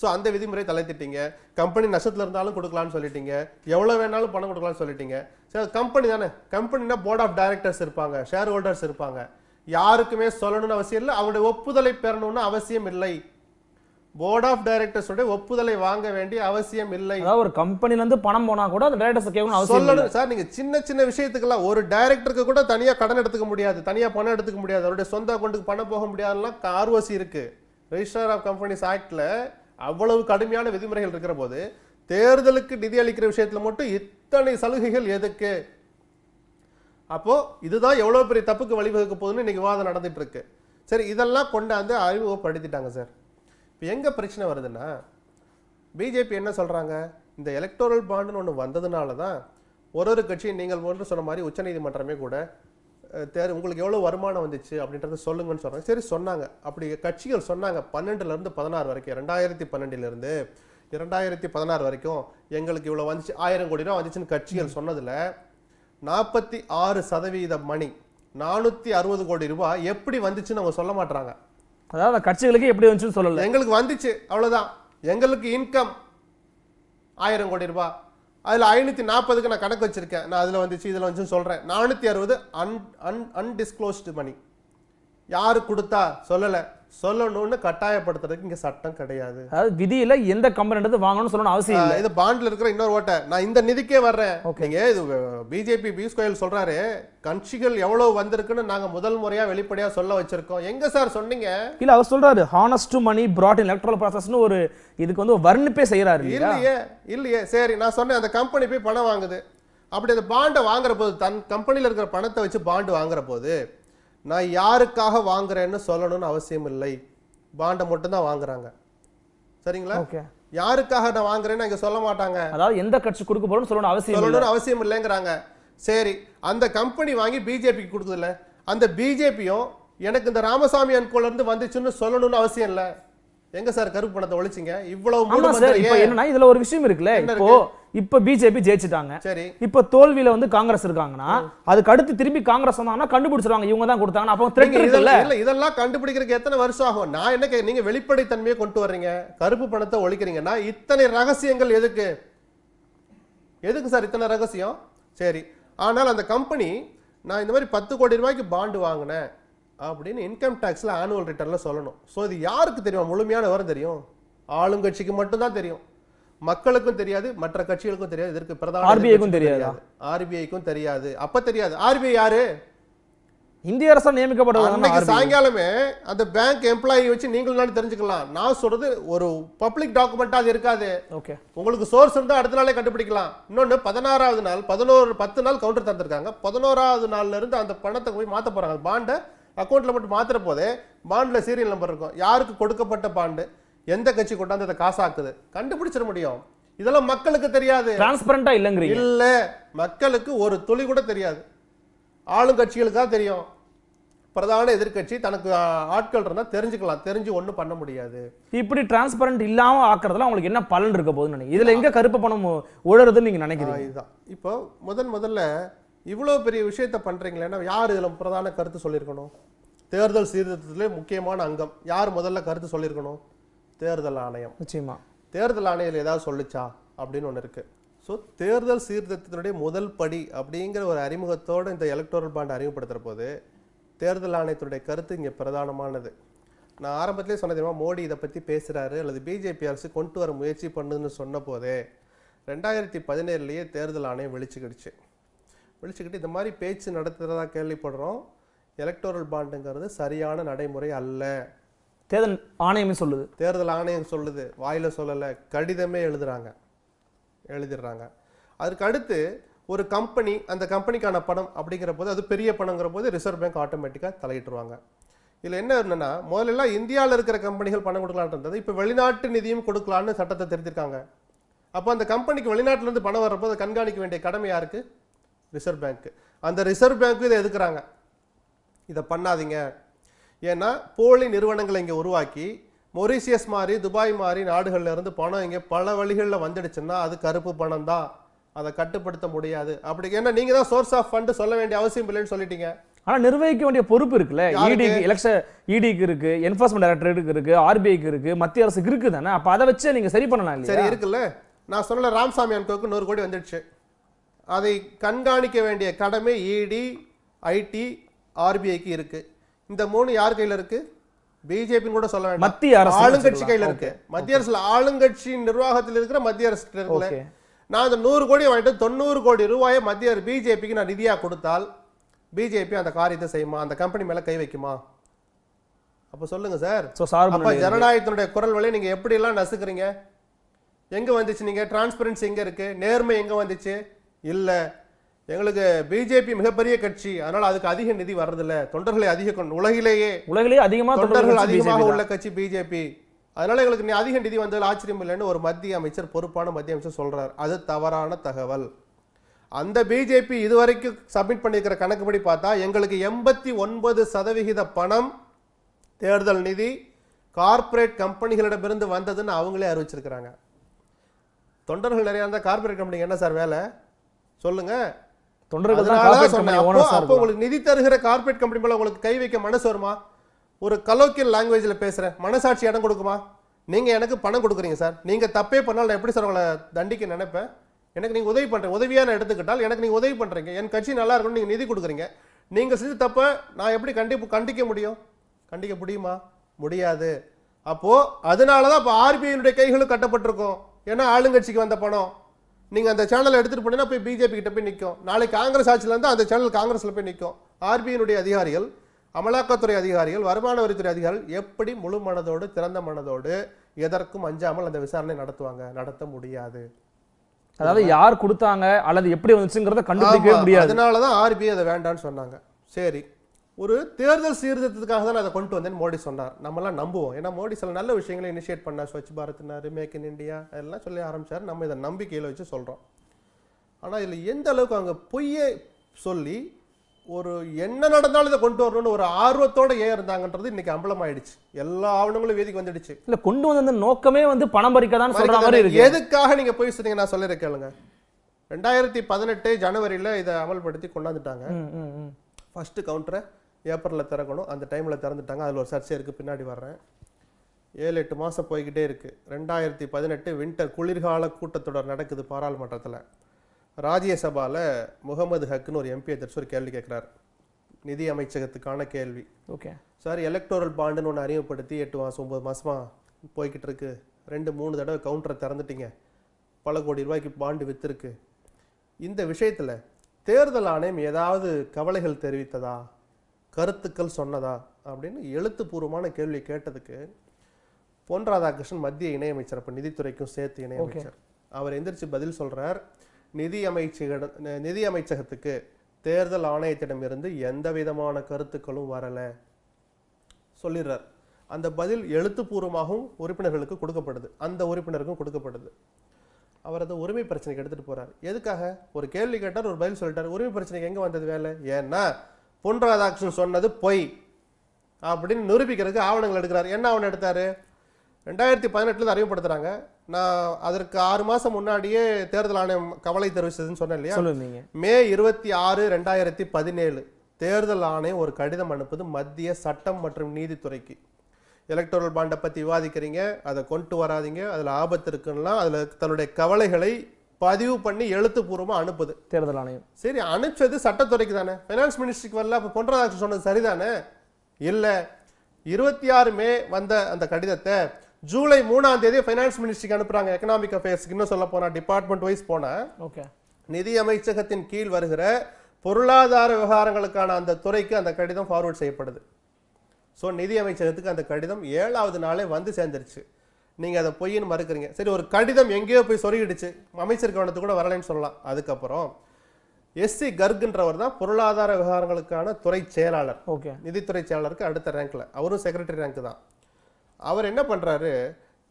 ஸோ அந்த விதிமுறை தலைத்திட்டீங்க கம்பெனி நஷ்டத்தில் இருந்தாலும் கொடுக்கலாம்னு சொல்லிட்டீங்க எவ்வளோ வேணாலும் பணம் கொடுக்கலாம்னு சொல்லிட்டீங்க சரி கம்பெனி தானே கம்பெனினா போர்ட் ஆஃப் டைரக்டர்ஸ் இருப்பாங்க ஷேர் ஹோல்டர்ஸ் இருப்பாங்க யாருக்குமே சொல்லணும்னு அவசியம் இல்லை அவங்களுடைய ஒப்புதலை பெறணும்னு அவசியம் இல்லை போர்ட் ஆஃப் டைரக்டர்ஸோட ஒப்புதலை வாங்க வேண்டிய அவசியம் இல்லை அதாவது ஒரு கம்பெனில இருந்து பணம் போனா கூட அந்த டைரக்டர்ஸ் கேட்கணும் அவசியம் சொல்லணும் சார் நீங்க சின்ன சின்ன விஷயத்துக்கெல்லாம் ஒரு டைரக்டருக்கு கூட தனியா கடன் எடுத்துக்க முடியாது தனியா பணம் எடுத்துக்க முடியாது அவருடைய சொந்த அக்கௌண்ட்டுக்கு பணம் போக முடியாதுலாம் ஆர்ஓசி இருக்கு ரெஜிஸ்டர் ஆஃப் கம்பெனிஸ் ஆக்ட்ல அவ்வளவு கடுமையான விதிமுறைகள் இருக்கிற போது தேர்தலுக்கு நிதி அளிக்கிற விஷயத்துல மட்டும் இத்தனை சலுகைகள் எதுக்கு அப்போ இதுதான் எவ்வளவு பெரிய தப்புக்கு வழிவகுக்க போகுதுன்னு இன்னைக்கு வாதம் நடந்துட்டு இருக்கு சரி இதெல்லாம் கொண்டாந்து அறிமுகப்படுத்திட்டாங்க சார் இப்போ எங்கே பிரச்சனை வருதுன்னா பிஜேபி என்ன சொல்கிறாங்க இந்த எலக்டோரல் பாண்டுன்னு ஒன்று வந்ததுனால தான் ஒரு ஒரு கட்சியும் நீங்கள் ஒன்று சொன்ன மாதிரி உச்சநீதிமன்றமே கூட தேர் உங்களுக்கு எவ்வளோ வருமானம் வந்துச்சு அப்படின்றத சொல்லுங்கன்னு சொல்கிறாங்க சரி சொன்னாங்க அப்படி கட்சிகள் சொன்னாங்க பன்னெண்டுலேருந்து பதினாறு வரைக்கும் ரெண்டாயிரத்தி பன்னெண்டுலேருந்து இரண்டாயிரத்தி பதினாறு வரைக்கும் எங்களுக்கு இவ்வளோ வந்துச்சு ஆயிரம் கோடி ரூபா வந்துச்சுன்னு கட்சிகள் சொன்னதில் நாற்பத்தி ஆறு சதவீத மணி நானூற்றி அறுபது கோடி ரூபாய் எப்படி வந்துச்சுன்னு அவங்க சொல்ல மாட்டாங்க அதாவது கட்சிகளுக்கு எப்படி வந்துச்சுன்னு சொல்லல எங்களுக்கு வந்துச்சு அவ்வளோதான் எங்களுக்கு இன்கம் ஆயிரம் கோடி ரூபாய் அதில் ஐநூற்றி நாற்பதுக்கு நான் கணக்கு வச்சுருக்கேன் நான் அதில் வந்துச்சு இதில் வந்து சொல்கிறேன் நானூற்றி அறுபது அன் அன் அன்டிஸ்க்ளோஸ்டு மணி யார் கொடுத்தா சொல்லலை சொல்லணும்னு கட்டாயப்படுத்துறதுக்கு இங்க சட்டம் கிடையாது அதாவது விதியில எந்த கம்பெனின்றது வாங்கணும்னு சொல்லணும் அவசியம் இல்லை இது பாண்ட்ல இருக்கிற இன்னொரு ஓட்டை நான் இந்த நிதிக்கே வர்றேன் ஓகேங்க இது பிஜேபி பியூஷ் கோயல் சொல்றாரு கட்சிகள் எவ்வளவு வந்திருக்குன்னு நாங்க முதல் முறையா வெளிப்படையா சொல்ல வச்சிருக்கோம் எங்க சார் சொன்னீங்க இல்ல அவர் சொல்றாரு honest money fraud in electoral ப்ராசஸ்னு ஒரு இதுக்கு வந்து வர்ணிப்பே செய்யறாரு இல்லையே இல்லையே சரி நான் சொன்னேன் அந்த கம்பெனி போய் பணம் வாங்குது அப்படி அந்த பாண்டை வாங்குற போது தன் கம்பெனியில் இருக்கிற பணத்தை வச்சு பாண்டு வாங்குற போது நான் யாருக்காக வாங்குறேன்னு சொல்லணும்னு அவசியம் இல்லை பாண்டை தான் வாங்குறாங்க சரிங்களா யாருக்காக நான் வாங்குறேன்னு சொல்ல மாட்டாங்க அதாவது எந்த கட்சி கொடுக்க போறோம்னு சொல்லணும் அவசியம் சொல்லணும்னு அவசியம் இல்லைங்கிறாங்க சரி அந்த கம்பெனி வாங்கி பிஜேபிக்கு கொடுத்ததில்ல அந்த பிஜேபியும் எனக்கு இந்த ராமசாமி அன்கோல இருந்து வந்துச்சுன்னு சொல்லணும்னு அவசியம் இல்லை எங்க சார் கருப்பு பணத்தை ஒழிச்சிங்க இவ்வளவு என்னன்னா இதுல ஒரு விஷயம் இருக்குல்ல இப்போ இப்ப பிஜேபி ஜெயிச்சிட்டாங்க சரி இப்ப தோல்வியில வந்து காங்கிரஸ் இருக்காங்கன்னா அதுக்கு அடுத்து திரும்பி காங்கிரஸ் வந்தாங்கன்னா கண்டுபிடிச்சிருவாங்க இவங்க தான் கொடுத்தாங்க அப்போ இல்ல இதெல்லாம் கண்டுபிடிக்கிறதுக்கு எத்தனை வருஷம் ஆகும் நான் என்ன நீங்க வெளிப்படைத்தன்மையை கொண்டு வர்றீங்க கருப்பு பணத்தை ஒழிக்கிறீங்கன்னா இத்தனை ரகசியங்கள் எதுக்கு எதுக்கு சார் இத்தனை ரகசியம் சரி ஆனால் அந்த கம்பெனி நான் இந்த மாதிரி பத்து கோடி ரூபாய்க்கு பாண்டு வாங்கினேன் அப்படின்னு இன்கம் டேக்ஸில் ஆனுவல் ரிட்டர்னில் சொல்லணும் ஸோ இது யாருக்கு தெரியும் முழுமையான விவரம் தெரியும் ஆளுங்கட்சிக்கு மட்டும்தான் தெரியும் மக்களுக்கும் தெரியாது மற்ற கட்சிகளுக்கும் தெரியாது இதற்கு பிரதான ஆர்பிஐக்கும் தெரியாது ஆர்பிஐக்கும் தெரியாது அப்போ தெரியாது ஆர்பிஐ யாரு இந்திய அரசு நியமிக்கப்பட்ட சாயங்காலமே அந்த பேங்க் எம்ப்ளாயி வச்சு நீங்களும் தெரிஞ்சுக்கலாம் நான் சொல்றது ஒரு பப்ளிக் டாக்குமெண்டா அது இருக்காது ஓகே உங்களுக்கு சோர்ஸ் இருந்தால் அடுத்த நாளே கண்டுபிடிக்கலாம் இன்னொன்று பதினாறாவது நாள் பதினோரு பத்து நாள் கவுண்டர் தந்திருக்காங்க பதினோராவது நாள்ல இருந்து அந்த பணத்தை போய் மாற்ற போறாங்க பாண்டை அக்கௌண்ட்டில் மட்டும் மாத்திர போதே பாண்டில் சீரியல் நம்பர் இருக்கும் யாருக்கு கொடுக்கப்பட்ட பாண்டு எந்த கட்சி கொண்டாந்து அதை காசாக்குது கண்டுபிடிச்சிட முடியும் இதெல்லாம் மக்களுக்கு தெரியாது டிரான்ஸ்பரண்டா இல்லைங்கிற இல்லை மக்களுக்கு ஒரு துளி கூட தெரியாது தான் தெரியும் பிரதான எதிர்கட்சி தனக்கு ஆட்கள் இருந்தால் தெரிஞ்சுக்கலாம் தெரிஞ்சு ஒன்றும் பண்ண முடியாது இப்படி டிரான்ஸ்பரண்ட் இல்லாமல் ஆக்கிறதுல அவங்களுக்கு என்ன பலன் இருக்க போகுதுன்னு நினைக்கிறேன் இதில் எங்கே கருப்பு பணம் உழறதுன்னு நீங்கள் நினைக்கிறீங்க இதுதான் இப்போ முதன் முதல்ல இவ்வளோ பெரிய விஷயத்த பண்ணுறீங்களேன்னா யார் இதில் பிரதான கருத்து சொல்லியிருக்கணும் தேர்தல் சீர்திருத்தத்திலே முக்கியமான அங்கம் யார் முதல்ல கருத்து சொல்லியிருக்கணும் தேர்தல் ஆணையம் நிச்சயமா தேர்தல் ஆணையத்தில் ஏதாவது சொல்லிச்சா அப்படின்னு ஒன்று இருக்குது ஸோ தேர்தல் சீர்திருத்தத்தினுடைய முதல் படி அப்படிங்கிற ஒரு அறிமுகத்தோடு இந்த எலக்டோரல் பாண்ட் அறிமுகப்படுத்துகிற போது தேர்தல் ஆணையத்தினுடைய கருத்து இங்கே பிரதானமானது நான் ஆரம்பத்திலே சொன்னதேமா மோடி இதை பற்றி பேசுகிறாரு அல்லது பிஜேபி அரசு கொண்டு வர முயற்சி பண்ணுதுன்னு சொன்ன போதே ரெண்டாயிரத்தி பதினேழுலேயே தேர்தல் ஆணையம் வெளிச்சுக்கிடுச்சு பிடிச்சிக்கிட்டு இந்த மாதிரி பேச்சு நடத்துகிறதா கேள்விப்படுறோம் எலக்டோரல் பாண்டுங்கிறது சரியான நடைமுறை அல்ல தேர்தல் ஆணையமே சொல்லுது தேர்தல் ஆணையம் சொல்லுது வாயில் சொல்லலை கடிதமே எழுதுகிறாங்க எழுதிடுறாங்க அதுக்கு அடுத்து ஒரு கம்பெனி அந்த கம்பெனிக்கான பணம் அப்படிங்கிற போது அது பெரிய பணங்கிற போது ரிசர்வ் பேங்க் ஆட்டோமேட்டிக்காக தலையிட்டுருவாங்க இதில் என்ன என்னன்னா முதலெல்லாம் இந்தியாவில் இருக்கிற கம்பெனிகள் பணம் கொடுக்கலான் இருந்தது இப்போ வெளிநாட்டு நிதியும் கொடுக்கலான்னு சட்டத்தை தெரிஞ்சிருக்காங்க அப்போ அந்த கம்பெனிக்கு வெளிநாட்டிலேருந்து பணம் வர்றப்போ அதை கண்காணிக்க வேண்டிய கடமை யாருக்கு ரிசர்வ் பேங்க்கு அந்த ரிசர்வ் பேங்க் இதை எதுக்குறாங்க இதை பண்ணாதீங்க ஏன்னா போலி நிறுவனங்களை இங்கே உருவாக்கி மொரிசியஸ் மாதிரி துபாய் மாதிரி நாடுகளில் இருந்து பணம் இங்கே பல வழிகளில் வந்துடுச்சுன்னா அது கருப்பு பணம் தான் அதை கட்டுப்படுத்த முடியாது அப்படி ஏன்னா நீங்கள் தான் சோர்ஸ் ஆஃப் ஃபண்டு சொல்ல வேண்டிய அவசியம் இல்லைன்னு சொல்லிட்டீங்க ஆனால் நிர்வகிக்க வேண்டிய பொறுப்பு இருக்குல்ல இடிக்கு எலெக்ஷன் இடிக்கு இருக்கு என்ஃபோர்ஸ்மெண்ட் டைரக்டரேட்டுக்கு இருக்கு ஆர்பிஐக்கு இருக்கு மத்திய அரசுக்கு இருக்கு தானே அப்போ அதை வச்சு நீங்கள் சரி பண்ணலாம் சரி இருக்குல்ல நான் சொன்ன ராம்சாமி அன்கோக்கு நூறு கோடி வந்துடுச்சு அதை கண்காணிக்க வேண்டிய கடமை இடி ஐடி ஆர்பிஐக்கு இருக்கு இந்த மூணு யார் கையில் இருக்கு பிஜேபின்னு கூட சொல்ல வேண்டாம் மத்திய அரசு ஆளுங்கட்சி கையில் இருக்கு மத்திய அரசுல ஆளுங்கட்சி நிர்வாகத்தில் இருக்கிற மத்திய அரசு இருக்குல்ல நான் அந்த நூறு கோடி வாங்கிட்டு தொண்ணூறு கோடி ரூபாயை மத்திய பிஜேபிக்கு நான் நிதியாக கொடுத்தால் பிஜேபி அந்த காரியத்தை செய்யுமா அந்த கம்பெனி மேலே கை வைக்குமா அப்போ சொல்லுங்க சார் அப்போ ஜனநாயகத்தினுடைய குரல் வழியை நீங்கள் எப்படிலாம் நசுக்கிறீங்க எங்கே வந்துச்சு நீங்கள் டிரான்ஸ்பரன்சி எங்கே இருக்குது நேர்மை எங்கே வந்துச்சு இல்லை எங்களுக்கு பிஜேபி மிகப்பெரிய கட்சி அதனால அதுக்கு அதிக நிதி வர்றதில்ல தொண்டர்களை அதிக உலகிலேயே உலகிலேயே அதிகமாக தொண்டர்கள் அதிகமாக உள்ள கட்சி பிஜேபி அதனால எங்களுக்கு அதிக நிதி வந்ததில் ஆச்சரியம் இல்லைன்னு ஒரு மத்திய அமைச்சர் பொறுப்பான மத்திய அமைச்சர் சொல்றார் அது தவறான தகவல் அந்த பிஜேபி இதுவரைக்கும் சப்மிட் பண்ணியிருக்கிற கணக்குப்படி பார்த்தா எங்களுக்கு எண்பத்தி ஒன்பது சதவிகித பணம் தேர்தல் நிதி கார்ப்பரேட் கம்பெனிகளிடமிருந்து வந்ததுன்னு அவங்களே அறிவிச்சிருக்கிறாங்க தொண்டர்கள் நிறையா இருந்தால் கார்ப்பரேட் என்ன சார் வேலை சொல்லுங்க அப்போ உங்களுக்கு நிதி தருகிற கார்பரேட் கம்பெனி மேல உங்களுக்கு கை வைக்க மனசு வருமா ஒரு கலோக்கியல் லாங்குவேஜில் பேசுற மனசாட்சி இடம் கொடுக்குமா நீங்கள் எனக்கு பணம் கொடுக்குறீங்க சார் நீங்கள் தப்பே பண்ணால் நான் எப்படி சார் உங்களை தண்டிக்க நினைப்பேன் எனக்கு நீங்கள் உதவி பண்ணுறேன் உதவியான எடுத்துக்கிட்டால் எனக்கு நீங்கள் உதவி பண்ணுறீங்க என் கட்சி நல்லா இருக்கும் நீங்கள் நிதி கொடுக்குறீங்க நீங்கள் செஞ்ச தப்பை நான் எப்படி கண்டிப்பாக கண்டிக்க முடியும் கண்டிக்க முடியுமா முடியாது அப்போது அதனால தான் இப்போ ஆர்பிஐனுடைய கைகளும் கட்டப்பட்டிருக்கும் ஏன்னா ஆளுங்கட்சிக்கு வந்த பணம் நீங்கள் அந்த சேனலை எடுத்துகிட்டு போனீங்கன்னா போய் பிஜேபி கிட்டே போய் நிற்கும் நாளைக்கு காங்கிரஸ் ஆட்சியில் இருந்தால் அந்த சேனல் காங்கிரஸில் போய் நிற்கும் ஆர்பிஐனுடைய அதிகாரிகள் அமலாக்கத்துறை அதிகாரிகள் வருமான வரித்துறை அதிகாரிகள் எப்படி முழு மனதோடு திறந்த மனதோடு எதற்கும் அஞ்சாமல் அந்த விசாரணை நடத்துவாங்க நடத்த முடியாது அதாவது யார் கொடுத்தாங்க அல்லது எப்படி வந்துச்சுங்கிறத கண்டுபிடிக்கவே முடியாது அதனால தான் ஆர்பிஐ அதை வேண்டாம்னு சொன்னாங்க சரி ஒரு தேர்தல் சீர்திருத்தத்துக்காக தான் அதை கொண்டு வந்தேன் மோடி சொன்னார் நம்மளாம் நம்புவோம் ஏன்னா மோடி சில நல்ல விஷயங்களை இனிஷியேட் பண்ணார் ஸ்வச் பாரத்னாரு மேக் இன் இண்டியா அதெல்லாம் சொல்லி ஆரம்பித்தார் நம்ம இதை நம்பிக்கையில் வச்சு சொல்கிறோம் ஆனால் இதில் எந்த அளவுக்கு அவங்க பொய்யே சொல்லி ஒரு என்ன நடந்தாலும் இதை கொண்டு வரணும்னு ஒரு ஆர்வத்தோட ஏன் இருந்தாங்கன்றது அம்பலம் அம்பலமாயிடுச்சு எல்லா ஆவணங்களும் வேதிக்கு வந்துடுச்சு இல்லை கொண்டு வந்த நோக்கமே வந்து பணம் பறிக்க தான் மாதிரி இருக்குது எதுக்காக நீங்கள் போய் சொன்னீங்க நான் சொல்லியிருக்கேங்க ரெண்டாயிரத்தி பதினெட்டு ஜனவரியில் இதை அமல்படுத்தி கொண்டாந்துட்டாங்க ஃபர்ஸ்ட் கவுண்டரை ஏப்ரலில் திறக்கணும் அந்த டைமில் திறந்துட்டாங்க அதில் ஒரு சர்ச்சை இருக்குது பின்னாடி வர்றேன் ஏழு எட்டு மாதம் போய்கிட்டே இருக்குது ரெண்டாயிரத்தி பதினெட்டு வின்டர் குளிர்கால கூட்டத்தொடர் நடக்குது பாராளுமன்றத்தில் ராஜ்யசபாவில் முகமது ஹக்குன்னு ஒரு எம்பி எதிர்த்து ஒரு கேள்வி கேட்குறாரு நிதி அமைச்சகத்துக்கான கேள்வி ஓகே சார் எலக்டோரல் பாண்டுன்னு ஒன்று அறிமுகப்படுத்தி எட்டு மாதம் ஒம்பது மாதமாக போய்கிட்டு இருக்கு ரெண்டு மூணு தடவை கவுண்டரை திறந்துட்டீங்க பல கோடி ரூபாய்க்கு பாண்டு விற்றுருக்கு இந்த விஷயத்தில் தேர்தல் ஆணையம் ஏதாவது கவலைகள் தெரிவித்ததா கருத்துக்கள் சொன்னதா அப்படின்னு எழுத்துப்பூர்வமான கேள்வி கேட்டதுக்கு பொன் ராதாகிருஷ்ணன் மத்திய இணையமைச்சர் அப்போ நிதித்துறைக்கும் சேர்த்து இணையமைச்சர் அவர் எந்திரிச்சு பதில் சொல்கிறார் நிதி அமைச்சக நிதி அமைச்சகத்துக்கு தேர்தல் ஆணையத்திடமிருந்து எந்த விதமான கருத்துக்களும் வரலை சொல்லிடுறார் அந்த பதில் எழுத்துப்பூர்வமாகவும் உறுப்பினர்களுக்கு கொடுக்கப்படுது அந்த உறுப்பினருக்கும் கொடுக்கப்படுது அவர் அந்த உரிமை பிரச்சனைக்கு எடுத்துகிட்டு போகிறார் எதுக்காக ஒரு கேள்வி கேட்டார் ஒரு பதில் சொல்லிட்டார் உரிமை பிரச்சனைக்கு எங்கே வந்தது வேலை ஏன்னா பொன் ராதாகிருஷ்ணன் சொன்னது பொய் அப்படின்னு நிரூபிக்கிறதுக்கு ஆவணங்கள் எடுக்கிறார் என்ன ஆவணம் எடுத்தார் ரெண்டாயிரத்தி பதினெட்டில் அறிவுப்படுத்துகிறாங்க நான் அதற்கு ஆறு மாதம் முன்னாடியே தேர்தல் ஆணையம் கவலை தெரிவிச்சதுன்னு சொன்னேன் இல்லையா மே இருபத்தி ஆறு ரெண்டாயிரத்தி பதினேழு தேர்தல் ஆணையம் ஒரு கடிதம் அனுப்புது மத்திய சட்டம் மற்றும் நீதித்துறைக்கு எலக்ட்ரல் பாண்டை பற்றி விவாதிக்கிறீங்க அதை கொண்டு வராதிங்க அதில் ஆபத்து இருக்குன்னா அதில் தன்னுடைய கவலைகளை பதிவு பண்ணி எழுத்துப்பூர்வமாக அனுப்புது தேர்தல் ஆணையம் சரி அனுப்பிச்சது சட்டத்துறைக்கு தானே ஃபைனான்ஸ் மினிஸ்டருக்கு வரல அப்போ பொன்ராதாகிருஷ்ணன் சொன்னது சரிதானே இல்லை இருபத்தி ஆறு மே வந்த அந்த கடிதத்தை ஜூலை மூணாம் தேதி ஃபைனான்ஸ் மினிஸ்டருக்கு அனுப்புறாங்க எக்கனாமிக் அஃபேர்ஸ்க்கு இன்னும் சொல்ல போனால் டிபார்ட்மெண்ட் வைஸ் போனால் ஓகே நிதி அமைச்சகத்தின் கீழ் வருகிற பொருளாதார விவகாரங்களுக்கான அந்த துறைக்கு அந்த கடிதம் ஃபார்வர்ட் செய்யப்படுது ஸோ நிதி அமைச்சகத்துக்கு அந்த கடிதம் ஏழாவது நாளே வந்து சேர்ந்துருச்சு நீங்கள் அதை பொய்ன்னு மறுக்கிறீங்க சரி ஒரு கடிதம் எங்கேயோ போய் சொருகிடுச்சு அமைச்சர் கவனத்து கூட வரலைன்னு சொல்லலாம் அதுக்கப்புறம் எஸ்சி கர்குன்றவர் தான் பொருளாதார விவகாரங்களுக்கான துறை செயலாளர் ஓகே நிதித்துறை செயலாளருக்கு அடுத்த ரேங்க்ல அவரும் செக்ரட்டரி ரேங்க் தான் அவர் என்ன பண்ணுறாரு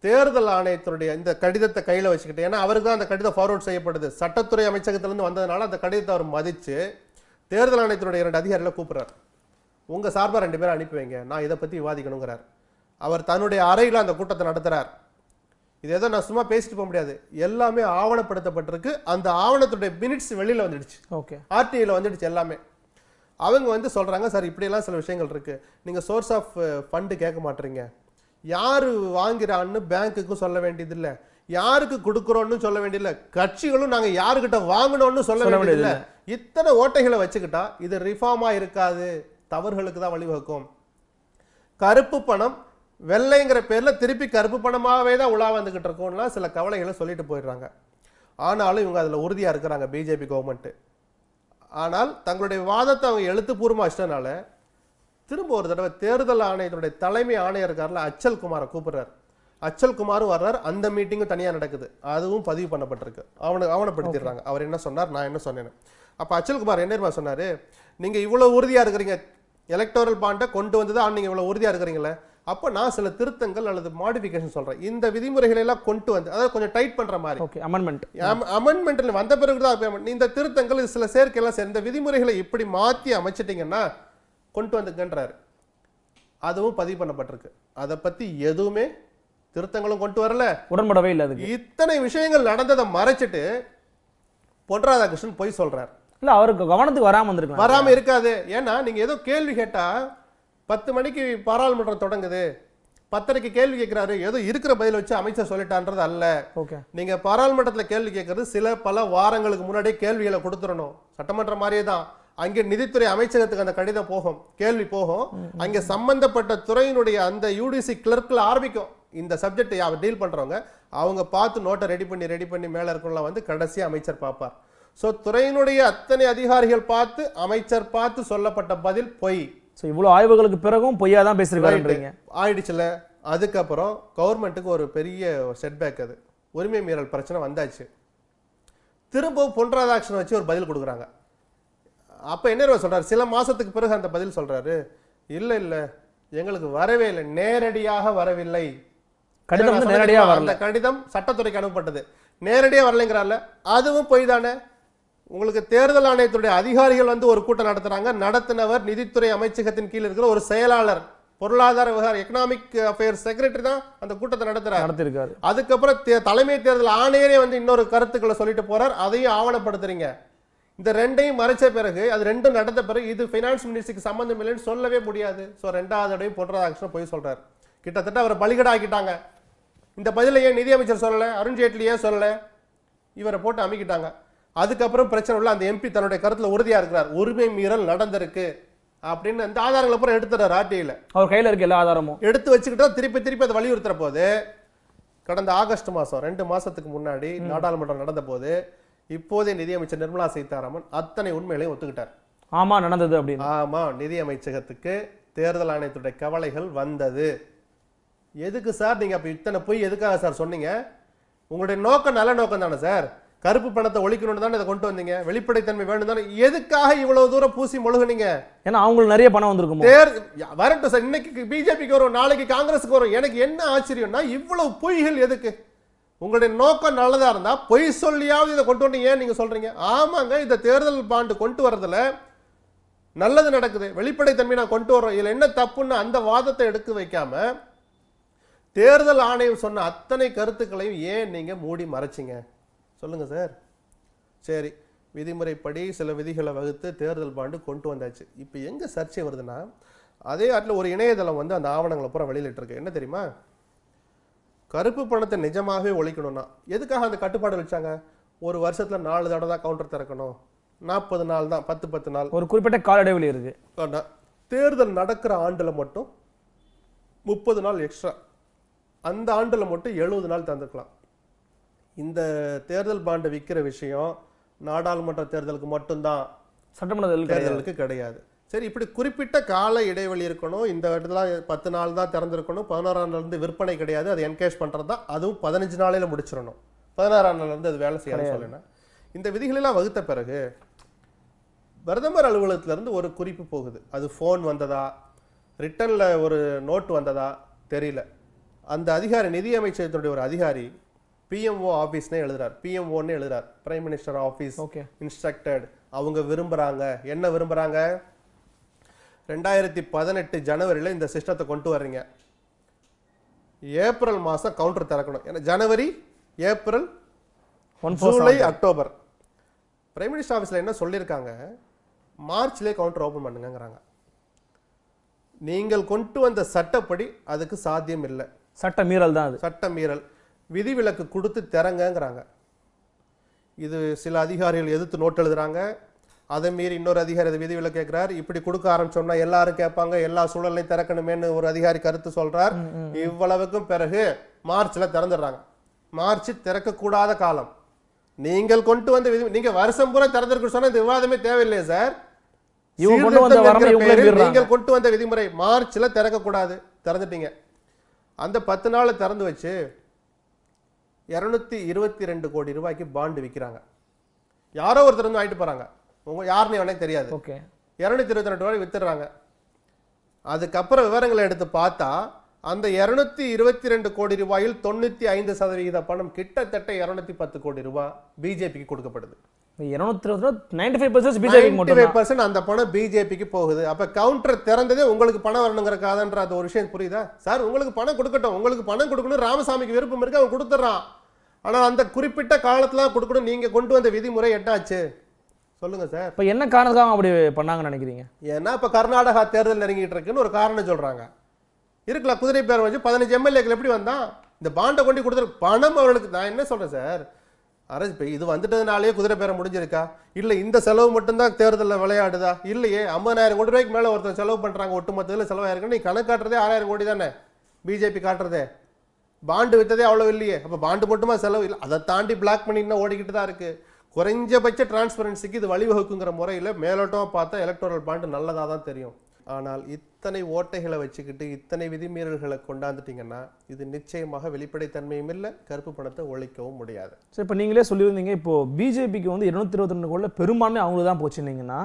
தேர்தல் ஆணையத்தினுடைய இந்த கடிதத்தை கையில் வச்சுக்கிட்டு ஏன்னா அவருக்கு தான் அந்த கடிதம் ஃபார்வர்ட் செய்யப்படுது சட்டத்துறை அமைச்சகத்திலேருந்து வந்ததுனால அந்த கடிதத்தை அவர் மதித்து தேர்தல் ஆணையத்தினுடைய இரண்டு அதிகாரிகளை கூப்பிட்றார் உங்கள் சார்பாக ரெண்டு பேரும் அனுப்பி வைங்க நான் இதை பற்றி விவாதிக்கணுங்கிறார் அவர் தன்னுடைய அறையில் அந்த கூட்டத்தை நடத்துகிறார் இது ஏதோ நான் சும்மா பேசிட்டு போக முடியாது எல்லாமே ஆவணப்படுத்தப்பட்டிருக்கு அந்த ஆவணத்துடைய மினிட்ஸ் வெளியில் வந்துடுச்சு ஓகே ஆர்டிஐயில் வந்துடுச்சு எல்லாமே அவங்க வந்து சொல்கிறாங்க சார் இப்படியெல்லாம் சில விஷயங்கள் இருக்குது நீங்கள் சோர்ஸ் ஆஃப் ஃபண்டு கேட்க மாட்டுறீங்க யார் வாங்குறான்னு பேங்க்குக்கும் சொல்ல வேண்டியதில்லை யாருக்கு கொடுக்குறோன்னு சொல்ல வேண்டியதில்லை கட்சிகளும் நாங்கள் யாருக்கிட்ட வாங்கினோன்னு சொல்ல வேண்டியதில்லை இத்தனை ஓட்டைகளை வச்சுக்கிட்டா இது ரிஃபார்மாக இருக்காது தவறுகளுக்கு தான் வழிவகுக்கும் கருப்பு பணம் வெள்ளைங்கிற பேரில் திருப்பி கருப்பு பணமாகவே தான் உலா வந்துக்கிட்டு இருக்கோம்லாம் சில கவலைகளை சொல்லிட்டு போயிடுறாங்க ஆனாலும் இவங்க அதில் உறுதியாக இருக்கிறாங்க பிஜேபி கவர்மெண்ட்டு ஆனால் தங்களுடைய வாதத்தை அவங்க எழுத்துப்பூர்வமாக வச்சிட்டனால திரும்ப ஒரு தடவை தேர்தல் ஆணையத்தினுடைய தலைமை ஆணையர் இருக்காரில் அச்சல் குமாரை கூப்பிடுறாரு அச்சல் குமார் வர்றார் அந்த மீட்டிங்கும் தனியாக நடக்குது அதுவும் பதிவு பண்ணப்பட்டிருக்கு அவனை அவனைப்படுத்திடுறாங்க அவர் என்ன சொன்னார் நான் என்ன சொன்னேன் அப்போ அச்சல் குமார் என்ன சொன்னார் நீங்கள் இவ்வளோ உறுதியாக இருக்கிறீங்க எலக்டோரல் பாண்டை கொண்டு வந்து தான் நீங்கள் இவ்வளோ உறுதியாக இருக்கிறீங்களே அப்போ நான் சில திருத்தங்கள் அல்லது மாடிஃபிகேஷன் சொல்கிறேன் இந்த விதிமுறைகளை எல்லாம் கொண்டு வந்து அதாவது கொஞ்சம் டைட் பண்ணுற மாதிரி ஓகே அமெண்ட்மெண்ட் அமெண்ட்மெண்ட்டில் வந்த பிறகு தான் இந்த திருத்தங்கள் இது சில செயற்கையெல்லாம் சரி இந்த விதிமுறைகளை இப்படி மாற்றி அமைச்சிட்டிங்கன்னா கொண்டு வந்துங்கன்றாரு அதுவும் பதிவு பண்ணப்பட்டிருக்கு அதை பற்றி எதுவுமே திருத்தங்களும் கொண்டு வரல உடன்படவே இல்லை அதுக்கு இத்தனை விஷயங்கள் நடந்ததை மறைச்சிட்டு பொன் ராதாகிருஷ்ணன் போய் சொல்கிறார் இல்லை அவருக்கு கவனத்துக்கு வராமல் வந்திருக்கு வராமல் இருக்காது ஏன்னா நீங்கள் ஏதோ கேள்வி கேட்டால் பத்து மணிக்கு பாராளுமன்றம் தொடங்குது பத்தரைக்கு கேள்வி கேட்கிறாரு ஏதோ இருக்கிற பதில் வச்சு அமைச்சர் சொல்லிட்டான்றது அல்ல ஓகே நீங்க பாராளுமன்றத்தில் கேள்வி கேட்கறது சில பல வாரங்களுக்கு முன்னாடியே கேள்விகளை கொடுத்துடணும் சட்டமன்றம் மாதிரியே தான் அங்கே நிதித்துறை அமைச்சகத்துக்கு அந்த கடிதம் போகும் கேள்வி போகும் அங்கே சம்பந்தப்பட்ட துறையினுடைய அந்த யூடிசி கிளர்க்கில் ஆரம்பிக்கும் இந்த சப்ஜெக்ட் அவர் டீல் பண்ணுறவங்க அவங்க பார்த்து நோட்டை ரெடி பண்ணி ரெடி பண்ணி மேலே இருக்கலாம் வந்து கடைசி அமைச்சர் பார்ப்பார் ஸோ துறையினுடைய அத்தனை அதிகாரிகள் பார்த்து அமைச்சர் பார்த்து சொல்லப்பட்ட பதில் பொய் ஸோ இவ்வளோ ஆய்வுகளுக்கு பிறகும் பொய்யா தான் பேசியிருக்காருன்றீங்க ஆயிடுச்சுல அதுக்கப்புறம் கவர்மெண்ட்டுக்கு ஒரு பெரிய செட்பேக் அது உரிமை மீறல் பிரச்சனை வந்தாச்சு திரும்ப பொன்ராதாக்ஷன் வச்சு ஒரு பதில் கொடுக்குறாங்க அப்போ என்ன சொல்கிறார் சில மாதத்துக்கு பிறகு அந்த பதில் சொல்கிறாரு இல்லை இல்லை எங்களுக்கு வரவே இல்லை நேரடியாக வரவில்லை கடிதம் நேரடியாக வரல கடிதம் சட்டத்துறைக்கு அனுப்பப்பட்டது நேரடியாக வரலைங்கிறார்ல அதுவும் பொய் தானே உங்களுக்கு தேர்தல் ஆணையத்துடைய அதிகாரிகள் வந்து ஒரு கூட்டம் நடத்துறாங்க நடத்தினவர் நிதித்துறை அமைச்சகத்தின் கீழ் இருக்கிற ஒரு செயலாளர் பொருளாதார விவகாரம் எக்கனாமிக் அஃபேர் செக்ரட்டரி தான் அந்த கூட்டத்தை நடத்துறாரு நடத்திருக்காரு அதுக்கப்புறம் தலைமை தேர்தல் ஆணையரே வந்து இன்னொரு கருத்துக்களை சொல்லிட்டு போறார் அதையும் ஆவணப்படுத்துறீங்க இந்த ரெண்டையும் மறைச்ச பிறகு அது ரெண்டும் நடந்த பிறகு இது ஃபைனான்ஸ் மினிஸ்டருக்கு சம்மந்தம் இல்லைன்னு சொல்லவே முடியாது ஸோ ரெண்டாவது அடையும் பொன்ராதாகிருஷ்ணன் போய் சொல்றாரு கிட்டத்தட்ட அவரை பலிகடாக்கிட்டாங்க இந்த பதிலையே நிதியமைச்சர் சொல்லலை அருண்ஜேட்லியே சொல்லலை இவரை போட்டு அமைக்கிட்டாங்க அதுக்கப்புறம் பிரச்சனை உள்ள அந்த எம்பி தன்னுடைய கருத்தில் உறுதியாக இருக்கிறார் உரிமை மீறல் நடந்திருக்கு அப்படின்னு அந்த ஆதாரங்களை அப்புறம் எடுத்துடுற ஆட்டியில் அவர் கையில் இருக்க எல்லா ஆதாரமும் எடுத்து வச்சுக்கிட்டா திருப்பி திருப்பி அதை வலியுறுத்துற போது கடந்த ஆகஸ்ட் மாதம் ரெண்டு மாதத்துக்கு முன்னாடி நாடாளுமன்றம் நடந்த போது இப்போதே நிதியமைச்சர் நிர்மலா சீதாராமன் அத்தனை உண்மைகளையும் ஒத்துக்கிட்டார் ஆமாம் நடந்தது அப்படின்னு ஆமாம் நிதியமைச்சகத்துக்கு தேர்தல் ஆணையத்துடைய கவலைகள் வந்தது எதுக்கு சார் நீங்கள் அப்போ இத்தனை போய் எதுக்காக சார் சொன்னீங்க உங்களுடைய நோக்கம் நல்ல நோக்கம் தானே சார் கருப்பு பணத்தை ஒழிக்கணும்னு தானே இதை கொண்டு வந்தீங்க வெளிப்படைத்தன்மை வேணும் தானே எதுக்காக இவ்வளவு தூரம் பூசி மொழுகுனீங்க ஏன்னா அவங்களுக்கு நிறைய பணம் வந்திருக்கும் தேர் வரட்டும் சார் இன்னைக்கு பிஜேபிக்கு வரும் நாளைக்கு காங்கிரஸுக்கு வரும் எனக்கு என்ன ஆச்சரியம்னா இவ்வளவு பொய்கள் எதுக்கு உங்களுடைய நோக்கம் நல்லதாக இருந்தால் பொய் சொல்லியாவது இதை கொண்டு வந்து ஏன் நீங்கள் சொல்கிறீங்க ஆமாங்க இந்த தேர்தல் பாண்டு கொண்டு வரதுல நல்லது நடக்குது வெளிப்படைத்தன்மை நான் கொண்டு வர்றோம் இதில் என்ன தப்புன்னு அந்த வாதத்தை எடுத்து வைக்காம தேர்தல் ஆணையம் சொன்ன அத்தனை கருத்துக்களையும் ஏன் நீங்கள் மூடி மறைச்சிங்க சொல்லுங்கள் சார் சரி விதிமுறைப்படி சில விதிகளை வகுத்து தேர்தல் பாண்டு கொண்டு வந்தாச்சு இப்போ எங்கே சர்ச்சை வருதுன்னா அதே ஆட்டில் ஒரு இணையதளம் வந்து அந்த ஆவணங்களை பூரா வெளியிட்டிருக்கு என்ன தெரியுமா கருப்பு பணத்தை நிஜமாகவே ஒழிக்கணும்னா எதுக்காக அந்த கட்டுப்பாடு வச்சாங்க ஒரு வருஷத்தில் நாலு தடவை தான் கவுண்டர் திறக்கணும் நாற்பது நாள் தான் பத்து பத்து நாள் ஒரு குறிப்பிட்ட கால இடைவெளி இருக்குது தேர்தல் நடக்கிற ஆண்டில் மட்டும் முப்பது நாள் எக்ஸ்ட்ரா அந்த ஆண்டில் மட்டும் எழுபது நாள் தந்துக்கலாம் இந்த தேர்தல் பாண்டு விற்கிற விஷயம் நாடாளுமன்ற தேர்தலுக்கு மட்டும்தான் சட்டமன்ற தேர்தலுக்கு கிடையாது சரி இப்படி குறிப்பிட்ட கால இடைவெளி இருக்கணும் இந்த இடத்துல பத்து நாள் தான் திறந்துருக்கணும் பதினோராம் நாள்லேருந்து விற்பனை கிடையாது அதை என்கரேஜ் பண்ணுறது தான் அதுவும் பதினஞ்சு நாளையில் முடிச்சிடணும் பதினாறாம் நாள்லேருந்து அது வேலை செய்யணும் சொல்லினேன் இந்த விதிகளெல்லாம் வகுத்த பிறகு பிரதமர் அலுவலகத்திலேருந்து ஒரு குறிப்பு போகுது அது ஃபோன் வந்ததா ரிட்டனில் ஒரு நோட் வந்ததா தெரியல அந்த அதிகாரி நிதியமைச்சகத்தினுடைய ஒரு அதிகாரி பிஎம்ஓ ஆஃபீஸ்னே எழுதுறார் பிஎம்ஓன்னு எழுதுறார் prime minister office okay instructed அவங்க விரும்புகிறாங்க என்ன விரும்புகிறாங்க ரெண்டாயிரத்தி பதினெட்டு ஜனவரியில் இந்த சிஸ்டத்தை கொண்டு வர்றீங்க ஏப்ரல் மாதம் கவுண்டர் திறக்கணும் ஏன்னா ஜனவரி ஏப்ரல் ஜூலை அக்டோபர் பிரைம் மினிஸ்டர் ஆஃபீஸில் என்ன சொல்லியிருக்காங்க மார்ச்லேயே கவுண்டர் ஓப்பன் பண்ணுங்கிறாங்க நீங்கள் கொண்டு வந்த சட்டப்படி அதுக்கு சாத்தியம் இல்லை சட்ட மீறல் தான் அது சட்ட மீறல் விதிவிலக்கு கொடுத்து திறங்கங்கிறாங்க இது சில அதிகாரிகள் எதிர்த்து நோட் எழுதுறாங்க அதை மீறி இன்னொரு அதிகாரி அதை விதிவிலக்கு கேட்கிறார் இப்படி கொடுக்க ஆரம்பிச்சோம்னா எல்லாரும் கேட்பாங்க எல்லா சூழலையும் திறக்கணுமேனு ஒரு அதிகாரி கருத்து சொல்றார் இவ்வளவுக்கும் பிறகு மார்ச்ல திறந்துடுறாங்க மார்ச் திறக்கக்கூடாத காலம் நீங்கள் கொண்டு வந்த விதி நீங்க வருஷம் பூரா திறந்திருக்கு சொன்னா இந்த விவாதமே தேவையில்லை சார் நீங்கள் கொண்டு வந்த விதிமுறை மார்ச்ல திறக்கக்கூடாது திறந்துட்டீங்க அந்த பத்து நாள் திறந்து வச்சு இரநூத்தி இருபத்தி ரெண்டு கோடி ரூபாய்க்கு பாண்டு விற்கிறாங்க யாரோ ஒருத்தர் வந்து வாங்கிட்டு போகிறாங்க உங்கள் யாருன்னு எனக்கு தெரியாது ஓகே இரநூத்தி இருபத்தி ரெண்டு ரூபாய் வித்துடுறாங்க அதுக்கப்புறம் விவரங்களை எடுத்து பார்த்தா அந்த இரநூத்தி இருபத்தி ரெண்டு கோடி ரூபாயில் தொண்ணூற்றி ஐந்து சதவிகித பணம் கிட்டத்தட்ட இரநூத்தி பத்து கோடி ரூபாய் பிஜேபிக்கு கொடுக்கப்படுது அந்த பணம் பிஜேபிக்கு போகுது அப்ப கவுண்டர் திறந்ததே உங்களுக்கு பணம் வரணுங்கிறக்காதன்ற அது ஒரு விஷயம் புரியுதா சார் உங்களுக்கு பணம் கொடுக்கட்டும் உங்களுக்கு பணம் கொடுக்கணும் ராமசாமிக்கு விருப்பம் இருக்கு அவன் கொடுத்துறான் ஆனால் அந்த குறிப்பிட்ட காலத்தில் கொடுக்கணும் நீங்கள் கொண்டு வந்த விதிமுறை என்னாச்சு சொல்லுங்கள் சார் இப்போ என்ன காரணத்துக்காக அப்படி பண்ணாங்கன்னு நினைக்கிறீங்க ஏன்னா இப்போ கர்நாடகா தேர்தல் நெருங்கிட்டு இருக்குன்னு ஒரு காரணம் சொல்கிறாங்க இருக்கல குதிரை பேர் வச்சு பதினஞ்சு எம்எல்ஏக்கள் எப்படி வந்தான் இந்த பாண்டை கொண்டு கொடுத்துரு பணம் அவர்களுக்கு நான் என்ன சொல்கிறேன் சார் அரசு இப்போ இது வந்துட்டதுனாலே குதிரை பேரை முடிஞ்சிருக்கா இல்லை இந்த செலவு மட்டும்தான் தேர்தலில் விளையாடுதா இல்லையே ஐம்பதாயிரம் கோடி ரூபாய்க்கு மேலே ஒருத்தர் செலவு பண்ணுறாங்க ஒட்டுமொத்தத்தில் செலவாயிருக்குன்னு நீ கணக்கு காட்டுறதே ஆறாயிரம் கோடி தானே பிஜேபி காட்டுறதே பாண்டு விட்டதே அவ்வளோ இல்லையே அப்போ பாண்டு மட்டுமா செலவு இல்லை அதை தாண்டி பிளாக் பண்ணினா ஓடிக்கிட்டு தான் இருக்குது குறைஞ்சபட்ச டிரான்ஸ்பரன்சிக்கு இது வழிவகுக்குங்கிற முறையில் மேலோட்டமாக பார்த்தா எலக்ட்ரல் பாண்டு நல்லதாக தான் தெரியும் ஆனால் இத்தனை ஓட்டைகளை வச்சுக்கிட்டு இத்தனை விதிமீறல்களை கொண்டாந்துட்டிங்கன்னா இது நிச்சயமாக வெளிப்படைத்தன்மையும் இல்லை கருப்பு பணத்தை ஒழிக்கவும் முடியாது ஸோ இப்போ நீங்களே சொல்லியிருந்தீங்க இப்போது பிஜேபிக்கு வந்து இருநூத்தி இருபத்தி ரெண்டு கோடில் பெரும்பான்மை அவங்களுக்கு தான் போச்சுன்னீங்கன்னா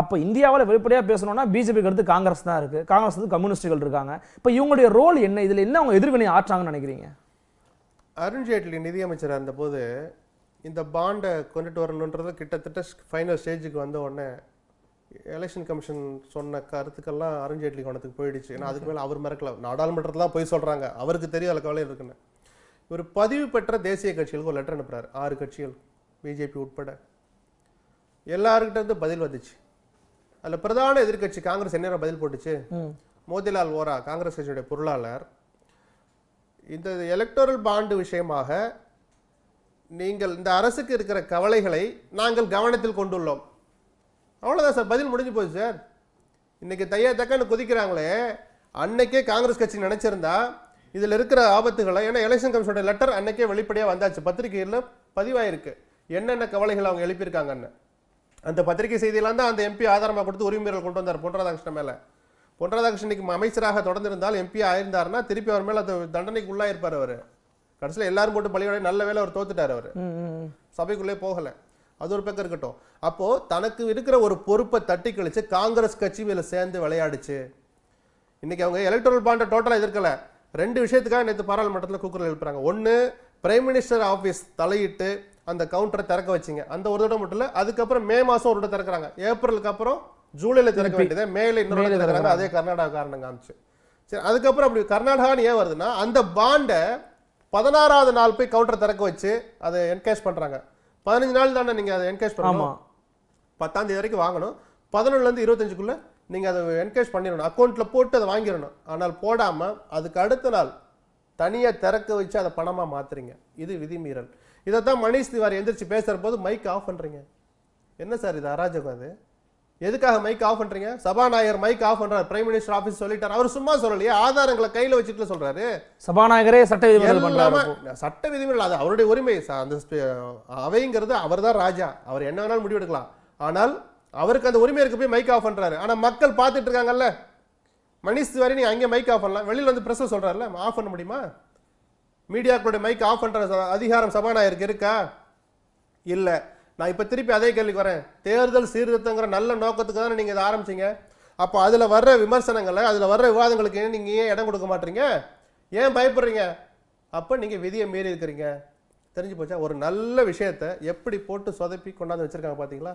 அப்போ இந்தியாவில் வெளிப்படையாக பேசணும்னா பிஜேபிக்கு அடுத்து காங்கிரஸ் தான் இருக்குது காங்கிரஸ் வந்து கம்யூனிஸ்டுகள் இருக்காங்க இப்போ இவங்களுடைய ரோல் என்ன இதில் என்ன அவங்க எதிர்வினை ஆற்றாங்கன்னு நினைக்கிறீங்க அருண்ஜேட்லி நிதியமைச்சராக இருந்தபோது இந்த பாண்டை கொண்டுட்டு வரணுன்றது கிட்டத்தட்ட ஃபைனல் ஸ்டேஜுக்கு வந்த உடனே எலெக்ஷன் கமிஷன் சொன்ன கருத்துக்கெல்லாம் அருண்ஜேட்லி கவனத்துக்கு போயிடுச்சு ஏன்னா அதுக்கு மேலே அவர் மறக்கல நாடாளுமன்றத்தில் போய் சொல்கிறாங்க அவருக்கு தெரியும் அதில் கவலை இருக்குன்னு இவர் பதிவு பெற்ற தேசிய கட்சிகளுக்கு ஒரு லெட்டர் அனுப்புகிறார் ஆறு கட்சிகள் பிஜேபி உட்பட எல்லாருக்கிட்ட பதில் வந்துச்சு அதில் பிரதான எதிர்கட்சி காங்கிரஸ் என்ன பதில் போட்டுச்சு மோதிலால் ஓரா காங்கிரஸ் கட்சியுடைய பொருளாளர் இந்த எலக்டோரல் பாண்டு விஷயமாக நீங்கள் இந்த அரசுக்கு இருக்கிற கவலைகளை நாங்கள் கவனத்தில் கொண்டுள்ளோம் அவ்வளோதான் சார் பதில் முடிஞ்சு போச்சு சார் இன்றைக்கி தையா தக்கன்னு குதிக்கிறாங்களே அன்னைக்கே காங்கிரஸ் கட்சி நினச்சிருந்தா இதில் இருக்கிற ஆபத்துகளை ஏன்னா எலெக்ஷன் கமிஷனோட லெட்டர் அன்னைக்கே வெளிப்படையாக வந்தாச்சு பத்திரிகையில் பதிவாயிருக்கு என்னென்ன கவலைகள் அவங்க எழுப்பியிருக்காங்கன்னு அந்த பத்திரிகை செய்தியெல்லாம் தான் அந்த எம்பி ஆதாரமாக கொடுத்து உரிமைகள் கொண்டு வந்தார் பொன் ராதாகிருஷ்ணன் மேலே பொன் ராதாகிருஷ்ணன் இன்னைக்கு அமைச்சராக தொடர்ந்திருந்தால் எம்பி ஆயிருந்தாருன்னா திருப்பி அவர் மேலே அது தண்டனைக்கு உள்ளாயிருப்பார் அவர் கடைசியில் எல்லாரும் போட்டு பழியோட நல்ல வேலை அவர் தோத்துட்டார் அவர் சபைக்குள்ளே போகலை அது ஒரு பக்கம் இருக்கட்டும் அப்போது தனக்கு இருக்கிற ஒரு பொறுப்பை தட்டி கழிச்சு காங்கிரஸ் கட்சி இதில் சேர்ந்து விளையாடுச்சு இன்னைக்கு அவங்க எலக்ட்ரல் பாண்டை டோட்டலாக எதிர்க்கலை ரெண்டு விஷயத்துக்காக நேற்று பாராளுமன்றத்தில் கூக்குரல் எழுப்புறாங்க ஒன்று பிரைம் மினிஸ்டர் ஆஃபீஸ் தலையிட்டு அந்த கவுண்டரை திறக்க வச்சிங்க அந்த ஒரு தடவை மட்டும் இல்லை அதுக்கப்புறம் மே மாதம் ஒரு தடவை திறக்கிறாங்க ஏப்ரலுக்கு அப்புறம் ஜூலையில் திறக்க வேண்டியது மேல இன்னொரு திறக்கிறாங்க அதே கர்நாடகா காரணம் காமிச்சு சரி அதுக்கப்புறம் அப்படி கர்நாடகான்னு ஏன் வருதுன்னா அந்த பாண்டை பதினாறாவது நாள் போய் கவுண்டரை திறக்க வச்சு அதை என்கேஷ் பண்ணுறாங்க பதினஞ்சு நாள் தானே நீங்கள் அதை என்கேஷ் பண்ணணும் பத்தாம் தேதி வரைக்கும் வாங்கணும் பதினொன்றுலேருந்து இருபத்தஞ்சுக்குள்ளே நீங்கள் அதை என்கேஷ் பண்ணிடணும் அக்கௌண்ட்டில் போட்டு அதை வாங்கிடணும் ஆனால் போடாமல் அதுக்கு அடுத்த நாள் தனியாக திறக்க வச்சு அதை பணமாக மாற்றுறீங்க இது விதிமீறல் இதை தான் மணிஷ் திவாரி எந்திரிச்சு பேசுகிற போது மைக் ஆஃப் பண்ணுறீங்க என்ன சார் இது அராஜகம் அது எதுக்காக மைக் ஆஃப் பண்ணுறீங்க சபாநாயகர் மைக் ஆஃப் பண்ணுறாரு பிரைம் மினிஸ்டர் ஆஃபீஸ் சொல்லிட்டார் அவர் சும்மா சொல்லலையே ஆதாரங்களை கையில் வச்சுட்டு சொல்கிறாரு சபாநாயகரே சட்ட விதிமுறை சட்ட விதிமுறை அது அவருடைய உரிமை அந்த அவைங்கிறது அவர் தான் ராஜா அவர் என்ன வேணாலும் முடிவெடுக்கலாம் ஆனால் அவருக்கு அந்த உரிமை இருக்க போய் மைக் ஆஃப் பண்ணுறாரு ஆனால் மக்கள் பார்த்துட்டு இருக்காங்கல்ல மணிஷ் திவாரி நீங்கள் அங்கே மைக் ஆஃப் பண்ணலாம் வெளியில் வந்து ப்ரெஸ்ஸில் சொல்கிறாருல ஆஃப் பண்ண முடியுமா மீடியாக்களுடைய மைக் ஆஃப் பண்ணுற அதிகாரம் சபாநாயகருக்கு இருக்கா இல்லை நான் இப்போ திருப்பி அதே கேள்விக்கு வரேன் தேர்தல் சீர்திருத்தங்கிற நல்ல நோக்கத்துக்கு தானே நீங்கள் இதை ஆரம்பிச்சிங்க அப்போ அதில் வர்ற விமர்சனங்களை அதில் வர்ற விவாதங்களுக்கு நீங்கள் ஏன் இடம் கொடுக்க மாட்டீங்க ஏன் பயப்படுறீங்க அப்போ நீங்கள் விதியை மீறி இருக்கிறீங்க தெரிஞ்சு போச்சா ஒரு நல்ல விஷயத்த எப்படி போட்டு சொதப்பி கொண்டாந்து வச்சுருக்காங்க பார்த்தீங்களா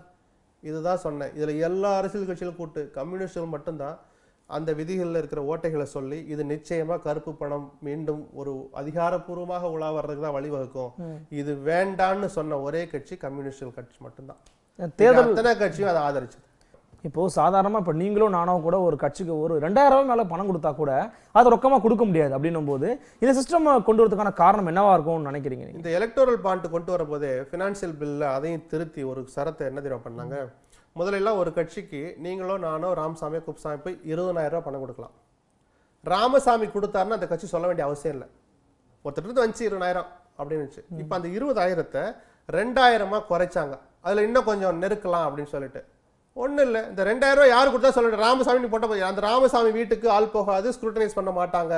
இதுதான் சொன்னேன் இதில் எல்லா அரசியல் கட்சிகளும் கூட்டு கம்யூனிஸ்டுகள் மட்டும்தான் அந்த விதிகளில் இருக்கிற ஓட்டைகளை சொல்லி இது நிச்சயமாக கருப்பு பணம் மீண்டும் ஒரு அதிகாரப்பூர்வமாக உலா வர்றதுக்கு தான் வழிவகுக்கும் இது வேண்டான்னு சொன்ன ஒரே கட்சி கம்யூனிஸ்ட் கட்சி மட்டும்தான் தேர்தல் கட்சியும் அதை ஆதரிச்சது இப்போ சாதாரணமாக இப்போ நீங்களும் நானும் கூட ஒரு கட்சிக்கு ஒரு ரெண்டாயிரம் மேலே பணம் கொடுத்தா கூட அது ரொக்கமாக கொடுக்க முடியாது அப்படின்னும் போது இந்த சிஸ்டம் கொண்டு வரதுக்கான காரணம் என்னவா இருக்கும்னு நினைக்கிறீங்க இந்த எலக்டோரல் பாண்ட் கொண்டு வரும்போது ஃபினான்ஷியல் பில்ல அதையும் திருத்தி ஒரு சரத்தை என்ன தெரியும் பண்ணாங்க முதலெல்லாம் ஒரு கட்சிக்கு நீங்களும் நானும் ராமசாமி குப்சாமி போய் ரூபா பணம் கொடுக்கலாம் ராமசாமி கொடுத்தாருன்னு அந்த கட்சி சொல்ல வேண்டிய அவசியம் இல்லை ஒருத்தருக்கு வந்துச்சு இருபதாயிரம் அப்படின்னு இப்போ அந்த இருபதாயிரத்தை ரெண்டாயிரமாக குறைச்சாங்க அதில் இன்னும் கொஞ்சம் நெருக்கலாம் அப்படின்னு சொல்லிட்டு ஒன்றும் இல்லை இந்த ரெண்டாயிரம் ரூபா யார் கொடுத்தா சொல்லிட்டு ராமசாமி போட்ட போய் அந்த ராமசாமி வீட்டுக்கு ஆள் போகாது ஸ்க்ரூட்டனைஸ் பண்ண மாட்டாங்க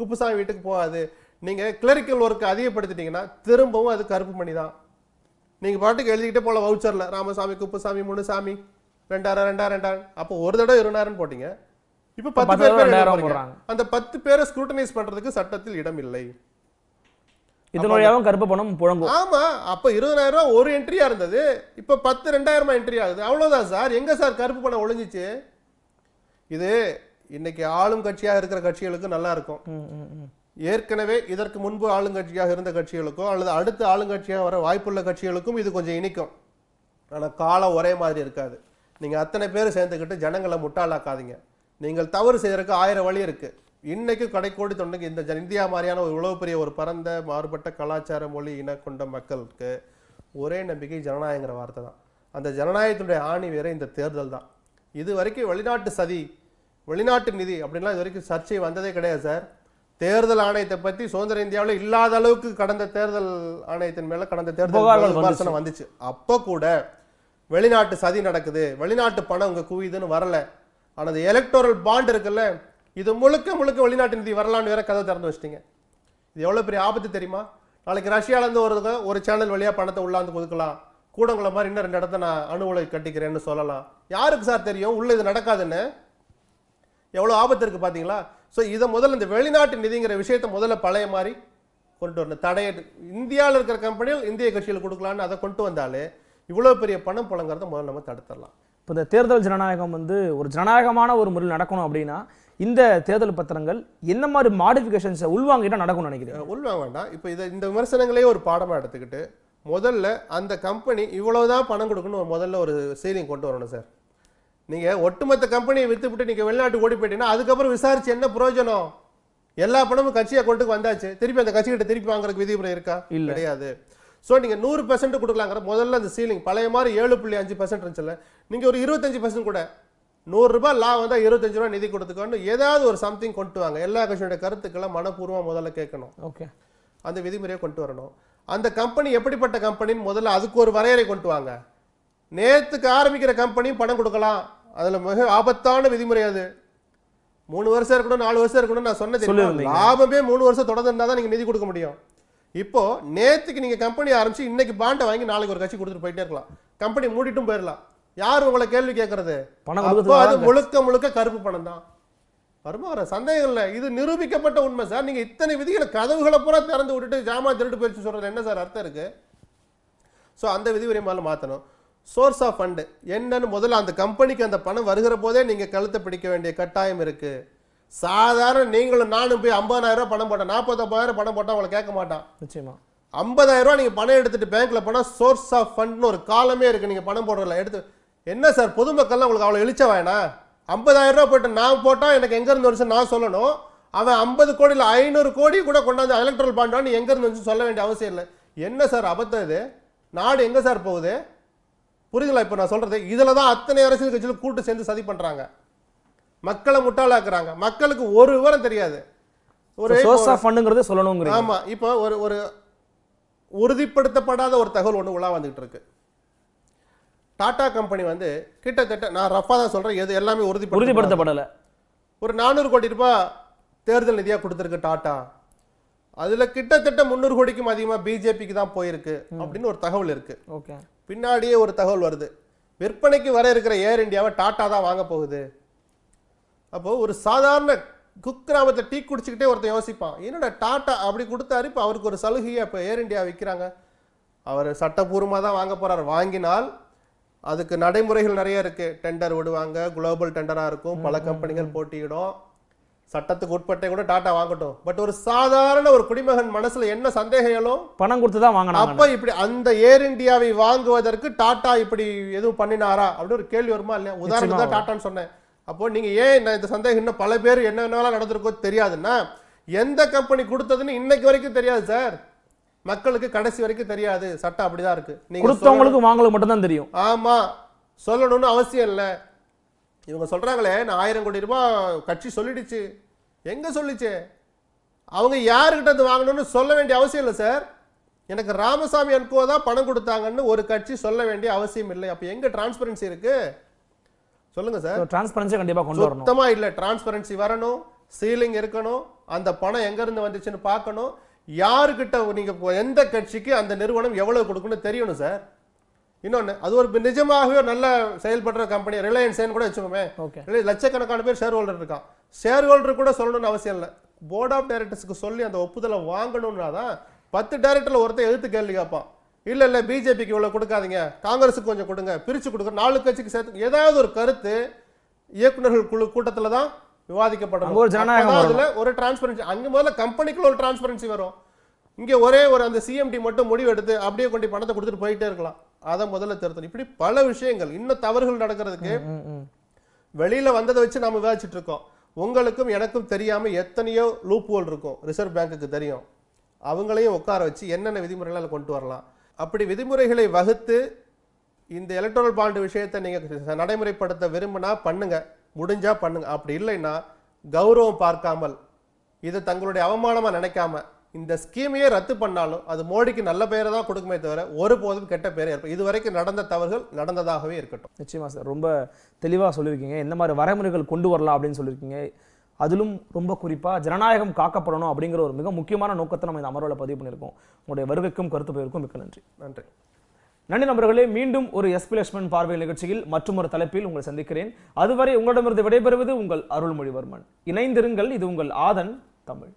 குப்புசாமி வீட்டுக்கு போகாது நீங்கள் கிளரிக்கல் ஒர்க்கு அதிகப்படுத்திட்டீங்கன்னா திரும்பவும் அது கருப்பு மணி தான் நீங்க பாட்டுக்கு எழுதிக்கிட்டே போல வவுச்சர்ல ராமசாமி குப்பசாமி முனுசாமி ரெண்டாயிரம் ரெண்டாயிரம் ரெண்டாயிரம் அப்போ ஒரு தடவை இருநூறாயிரம் போட்டீங்க இப்ப பத்து பேர் அந்த பத்து பேரை ஸ்க்ரூட்டனைஸ் பண்றதுக்கு சட்டத்தில் இடம் இல்லை இதனுடையாவும் கருப்பு பணம் புழங்கும் ஆமா அப்ப இருபதாயிரம் ரூபா ஒரு என்ட்ரியா இருந்தது இப்ப பத்து ரெண்டாயிரம் என்ட்ரி ஆகுது அவ்வளவுதான் சார் எங்க சார் கருப்பு பணம் ஒழிஞ்சிச்சு இது இன்னைக்கு ஆளும் கட்சியா இருக்கிற கட்சிகளுக்கு நல்லா இருக்கும் ஏற்கனவே இதற்கு முன்பு ஆளுங்கட்சியாக இருந்த கட்சிகளுக்கோ அல்லது அடுத்த ஆளுங்கட்சியாக வர வாய்ப்புள்ள கட்சிகளுக்கும் இது கொஞ்சம் இனிக்கும் ஆனால் காலம் ஒரே மாதிரி இருக்காது நீங்கள் அத்தனை பேர் சேர்ந்துக்கிட்டு ஜனங்களை முட்டாளாக்காதீங்க நீங்கள் தவறு செய்கிறதுக்கு ஆயிரம் வழி இருக்குது இன்றைக்கும் கடைக்கோடி தொண்டைக்கு இந்த இந்தியா மாதிரியான ஒரு இவ்வளோ பெரிய ஒரு பரந்த மாறுபட்ட கலாச்சார மொழி இன கொண்ட மக்களுக்கு ஒரே நம்பிக்கை ஜனநாயகங்கிற வார்த்தை தான் அந்த ஜனநாயகத்தினுடைய ஆணி வேற இந்த தேர்தல் தான் இது வரைக்கும் வெளிநாட்டு சதி வெளிநாட்டு நிதி அப்படின்லாம் இது வரைக்கும் சர்ச்சை வந்ததே கிடையாது சார் தேர்தல் ஆணையத்தை பத்தி சுதந்திர இந்தியாவில் இல்லாத அளவுக்கு கடந்த தேர்தல் ஆணையத்தின் மேல கடந்த தேர்தல் விமர்சனம் வந்துச்சு அப்போ கூட வெளிநாட்டு சதி நடக்குது வெளிநாட்டு பணம் உங்க குவியுதுன்னு வரல ஆனால் எலக்டோரல் பாண்ட் இருக்குல்ல இது முழுக்க முழுக்க வெளிநாட்டு நிதி வரலான்னு வேற கதை திறந்து வச்சிட்டீங்க இது எவ்வளோ பெரிய ஆபத்து தெரியுமா நாளைக்கு இருந்து ஒரு ஒரு சேனல் வழியாக பணத்தை உள்ளாந்து கூட கூடங்குள மாதிரி இன்னும் ரெண்டு இடத்த நான் அணு உலை கட்டிக்கிறேன்னு சொல்லலாம் யாருக்கு சார் தெரியும் உள்ள இது நடக்காதுன்னு எவ்வளோ ஆபத்து இருக்கு பார்த்தீங்களா ஸோ இதை முதல்ல இந்த வெளிநாட்டு நிதிங்கிற விஷயத்தை முதல்ல பழைய மாதிரி கொண்டு வரணும் தடைய இந்தியாவில் இருக்கிற கம்பெனிகள் இந்திய கட்சியில் கொடுக்கலான்னு அதை கொண்டு வந்தாலே இவ்வளோ பெரிய பணம் புழங்குறத முதல்ல நம்ம தடுத்துடலாம் இப்போ இந்த தேர்தல் ஜனநாயகம் வந்து ஒரு ஜனநாயகமான ஒரு முறையில் நடக்கணும் அப்படின்னா இந்த தேர்தல் பத்திரங்கள் என்ன மாதிரி மாடிஃபிகேஷன்ஸை உள்வாங்கிட்டா நடக்கும்னு நினைக்கிறேன் உள்வாங்க வேண்டாம் இப்போ இதை இந்த விமர்சனங்களே ஒரு பாடமாக எடுத்துக்கிட்டு முதல்ல அந்த கம்பெனி இவ்வளோதான் பணம் கொடுக்கணும் முதல்ல ஒரு சீலிங் கொண்டு வரணும் சார் நீங்கள் ஒட்டுமொத்த கம்பெனியை விற்றுவிட்டு நீங்கள் வெளிநாட்டு ஓடி போயிட்டீங்கன்னா அதுக்கப்புறம் விசாரிச்சு என்ன பிரயோஜனம் எல்லா பணமும் கட்சியை கொண்டு வந்தாச்சு திருப்பி அந்த கட்சிகிட்ட திருப்பி வாங்குறதுக்கு விதிமுறை இருக்கா கிடையாது ஸோ நீங்கள் நூறு பெர்சென்ட் கொடுக்கலாங்கிற முதல்ல அந்த சீலிங் பழைய மாதிரி ஏழு புள்ளி அஞ்சு பெர்சென்ட் இருந்துச்சுல்ல நீங்கள் ஒரு இருபத்தஞ்சு பர்சன்ட் கூட நூறுரூபா லா வந்தால் இருபத்தஞ்சு ரூபா நிதி கொடுத்துக்கோன்னு ஏதாவது ஒரு சம்திங் கொண்டு வாங்க எல்லா கட்சியோட கருத்துக்களை மனப்பூர்வமாக முதல்ல கேட்கணும் ஓகே அந்த விதிமுறையை கொண்டு வரணும் அந்த கம்பெனி எப்படிப்பட்ட கம்பெனின்னு முதல்ல அதுக்கு ஒரு வரையறை கொண்டு வாங்க நேற்றுக்கு ஆரம்பிக்கிற கம்பெனியும் பணம் கொடுக்கலாம் அதில் மிக ஆபத்தான விதிமுறை அது மூணு வருஷம் இருக்கணும் நாலு வருஷம் இருக்கணும் நான் சொன்னேன் லாபமே மூணு வருஷம் தொடர்ந்து இருந்தால் தான் நீங்கள் நிதி கொடுக்க முடியும் இப்போ நேற்றுக்கு நீங்கள் கம்பெனி ஆரம்பிச்சு இன்னைக்கு பாண்டை வாங்கி நாளைக்கு ஒரு கட்சி கொடுத்துட்டு போயிட்டே இருக்கலாம் கம்பெனி மூடிட்டும் போயிடலாம் யார் உங்களை கேள்வி கேட்கறது அப்போ அது முழுக்க முழுக்க கருப்பு பணம் தான் வருமாற சந்தேகம் இல்லை இது நிரூபிக்கப்பட்ட உண்மை சார் நீங்கள் இத்தனை விதிகளை கதவுகளை பூரா திறந்து விட்டுட்டு ஜாமான் திருட்டு போயிடுச்சு சொல்கிறது என்ன சார் அர்த்தம் இருக்குது ஸோ அந்த விதிமுறை மேலே மாற்றணும் சோர்ஸ் ஆஃப் ஃபண்டு என்னன்னு முதல்ல அந்த கம்பெனிக்கு அந்த பணம் வருகிற போதே நீங்கள் கழுத்தை பிடிக்க வேண்டிய கட்டாயம் இருக்குது சாதாரண நீங்களும் நானும் போய் ஐம்பதாயிரம் பணம் போட்டேன் நாற்பத்தொம்பதாயிரம் பணம் போட்டால் அவங்களை கேட்க மாட்டான் நிச்சயமா ஐம்பதாயிரம் ரூபா நீங்கள் பணம் எடுத்துகிட்டு பேங்க்கில் போனால் சோர்ஸ் ஆஃப் ஃபண்ட்னு ஒரு காலமே இருக்குது நீங்கள் பணம் போடுறதில்ல எடுத்து என்ன சார் பொதுமக்கள்லாம் உங்களுக்கு அவ்வளோ எழுச்ச வேணா ஐம்பதாயிரம் ரூபா போட்டு நான் போட்டால் எனக்கு எங்கேருந்து வருஷம் நான் சொல்லணும் அவன் ஐம்பது கோடியில் ஐநூறு கோடி கூட கொண்டாந்து எலக்ட்ரல் பாண்டான்னு எங்கேருந்து வந்து சொல்ல வேண்டிய அவசியம் இல்லை என்ன சார் அபத்தம் இது நாடு எங்கே சார் போகுது புரியுதுங்களா இப்போ நான் சொல்கிறது இதில் தான் அத்தனை அரசியல் கட்சிகளும் கூட்டு சேர்ந்து சதி பண்ணுறாங்க மக்களை முட்டாளாக்குறாங்க மக்களுக்கு ஒரு விவரம் தெரியாது ஒரு ஃபண்டுங்கிறத சொல்லணும் ஆமாம் இப்போ ஒரு ஒரு உறுதிப்படுத்தப்படாத ஒரு தகவல் ஒன்று உலா வந்துகிட்டு இருக்கு டாடா கம்பெனி வந்து கிட்டத்தட்ட நான் ரஃபாக தான் சொல்கிறேன் எது எல்லாமே உறுதி உறுதிப்படுத்தப்படலை ஒரு நானூறு கோடி ரூபாய் தேர்தல் நிதியாக கொடுத்துருக்கு டாட்டா அதில் கிட்டத்தட்ட முந்நூறு கோடிக்கும் அதிகமாக பிஜேபிக்கு தான் போயிருக்கு அப்படின்னு ஒரு தகவல் இருக்கு பின்னாடியே ஒரு தகவல் வருது விற்பனைக்கு வர இருக்கிற ஏர் இண்டியாவை டாட்டா தான் வாங்க போகுது அப்போது ஒரு சாதாரண குக்கிராமத்தை டீ குடிச்சிக்கிட்டே ஒருத்தன் யோசிப்பான் என்னடா டாட்டா அப்படி கொடுத்தாரு இப்போ அவருக்கு ஒரு சலுகையை இப்போ ஏர் இண்டியா விற்கிறாங்க அவர் சட்டப்பூர்வமாக தான் வாங்க போகிறார் வாங்கினால் அதுக்கு நடைமுறைகள் நிறைய இருக்குது டெண்டர் விடுவாங்க குளோபல் டெண்டராக இருக்கும் பல கம்பெனிகள் போட்டியிடும் சட்டத்துக்கு உட்பட்டே கூட டாட்டா வாங்கட்டும் பட் ஒரு சாதாரண ஒரு குடிமகன் மனசுல என்ன சந்தேகங்களும் பணம் கொடுத்து தான் வாங்கணும் அப்ப இப்படி அந்த ஏர் இந்தியாவை வாங்குவதற்கு டாட்டா இப்படி எதுவும் பண்ணினாரா அப்படின்னு ஒரு கேள்வி வருமா இல்லையா உதாரணம் தான் டாட்டான்னு சொன்னேன் அப்போ நீங்க ஏன் இந்த சந்தேகம் இன்னும் பல பேர் என்னென்னலாம் நடந்திருக்கோ தெரியாதுன்னா எந்த கம்பெனி கொடுத்ததுன்னு இன்னைக்கு வரைக்கும் தெரியாது சார் மக்களுக்கு கடைசி வரைக்கும் தெரியாது சட்டம் அப்படிதான் இருக்கு நீங்க கொடுத்தவங்களுக்கு வாங்களுக்கு தெரியும் ஆமா சொல்லணும்னு அவசியம் இல்லை இவங்க சொல்கிறாங்களே நான் ஆயிரம் கோடி ரூபாய் கட்சி சொல்லிடுச்சு எங்கே சொல்லிச்சு அவங்க யாருக்கிட்ட அது வாங்கணும்னு சொல்ல வேண்டிய அவசியம் இல்லை சார் எனக்கு ராமசாமி அனுப்புவோ தான் பணம் கொடுத்தாங்கன்னு ஒரு கட்சி சொல்ல வேண்டிய அவசியம் இல்லை அப்போ எங்கே டிரான்ஸ்பரன்சி இருக்குது சொல்லுங்கள் சார் டிரான்ஸ்பரன்சி கண்டிப்பாக கொண்டு வரணும் சுத்தமாக இல்லை டிரான்ஸ்பரன்சி வரணும் சீலிங் இருக்கணும் அந்த பணம் எங்கேருந்து வந்துச்சுன்னு பார்க்கணும் யாருக்கிட்ட நீங்கள் எந்த கட்சிக்கு அந்த நிறுவனம் எவ்வளோ கொடுக்குன்னு தெரியணும் சார் இன்னொன்று அது ஒரு நிஜமாகவே நல்ல செயல்படுற கம்பெனி ரிலையன்ஸ்னு கூட வச்சுக்கோமே லட்சக்கணக்கான பேர் ஷேர் ஹோல்டர் இருக்கான் ஷேர் ஹோல்டர் கூட சொல்லணும்னு அவசியம் இல்லை போர்ட் ஆஃப் டைரக்டர்ஸ்க்கு சொல்லி அந்த ஒப்புதலை வாங்கணும்னா தான் பத்து டைரக்டரில் ஒருத்தர் எழுத்து கேள்வி கேட்பான் இல்லை இல்லை பிஜேபிக்கு இவ்வளோ கொடுக்காதீங்க காங்கிரஸுக்கு கொஞ்சம் கொடுங்க பிரித்து கொடுக்க நாலு கட்சிக்கு சேர்த்து ஏதாவது ஒரு கருத்து இயக்குநர்கள் குழு கூட்டத்தில் தான் விவாதிக்கப்படும் அதில் ஒரு டிரான்ஸ்பரன்சி அங்கே முதல்ல கம்பெனிக்குள்ள ஒரு டிரான்ஸ்பரன்சி வரும் இங்கே ஒரே ஒரு அந்த சிஎம்டி மட்டும் முடிவு எடுத்து அப்படியே கொண்டு பணத்தை கொடுத்துட்டு போயிட்டே இருக்கலாம் அதை முதல்ல திருத்தணும் இப்படி பல விஷயங்கள் இன்னும் தவறுகள் நடக்கிறதுக்கு வெளியில வந்ததை வச்சு நம்ம விவாதிச்சுட்டு இருக்கோம் உங்களுக்கும் எனக்கும் தெரியாம எத்தனையோ லூப் ஹோல் இருக்கும் ரிசர்வ் பேங்க்குக்கு தெரியும் அவங்களையும் உட்கார வச்சு என்னென்ன விதிமுறைகளை கொண்டு வரலாம் அப்படி விதிமுறைகளை வகுத்து இந்த எலக்ட்ரானல் பாண்டு விஷயத்தை நீங்கள் நடைமுறைப்படுத்த விரும்பினா பண்ணுங்க முடிஞ்சா பண்ணுங்க அப்படி இல்லைன்னா கௌரவம் பார்க்காமல் இதை தங்களுடைய அவமானமாக நினைக்காம இந்த ஸ்கீமையே ரத்து பண்ணாலும் அது மோடிக்கு நல்ல பெயரை தான் கொடுக்குமே தவிர ஒரு போதும் கெட்ட பேரை ஏற்படும் இதுவரைக்கும் நடந்த தவறுகள் நடந்ததாகவே இருக்கட்டும் நிச்சயமா சார் ரொம்ப தெளிவாக சொல்லியிருக்கீங்க எந்த மாதிரி வரைமுறைகள் கொண்டு வரலாம் அப்படின்னு சொல்லியிருக்கீங்க அதிலும் ரொம்ப குறிப்பாக ஜனநாயகம் காக்கப்படணும் அப்படிங்கிற ஒரு மிக முக்கியமான நோக்கத்தை நம்ம இந்த அமர்வில் பதிவு பண்ணியிருக்கோம் உங்களுடைய வருகைக்கும் கருத்து பெயருக்கும் மிக்க நன்றி நன்றி நன்றி நண்பர்களே மீண்டும் ஒரு எஸ்பி லட்சுமன் பார்வை நிகழ்ச்சியில் மற்றும் ஒரு தலைப்பில் உங்களை சந்திக்கிறேன் அதுவரை உங்களிடமிருந்து விடைபெறுவது உங்கள் அருள்மொழிவர்மன் இணைந்திருங்கள் இது உங்கள் ஆதன் தமிழ்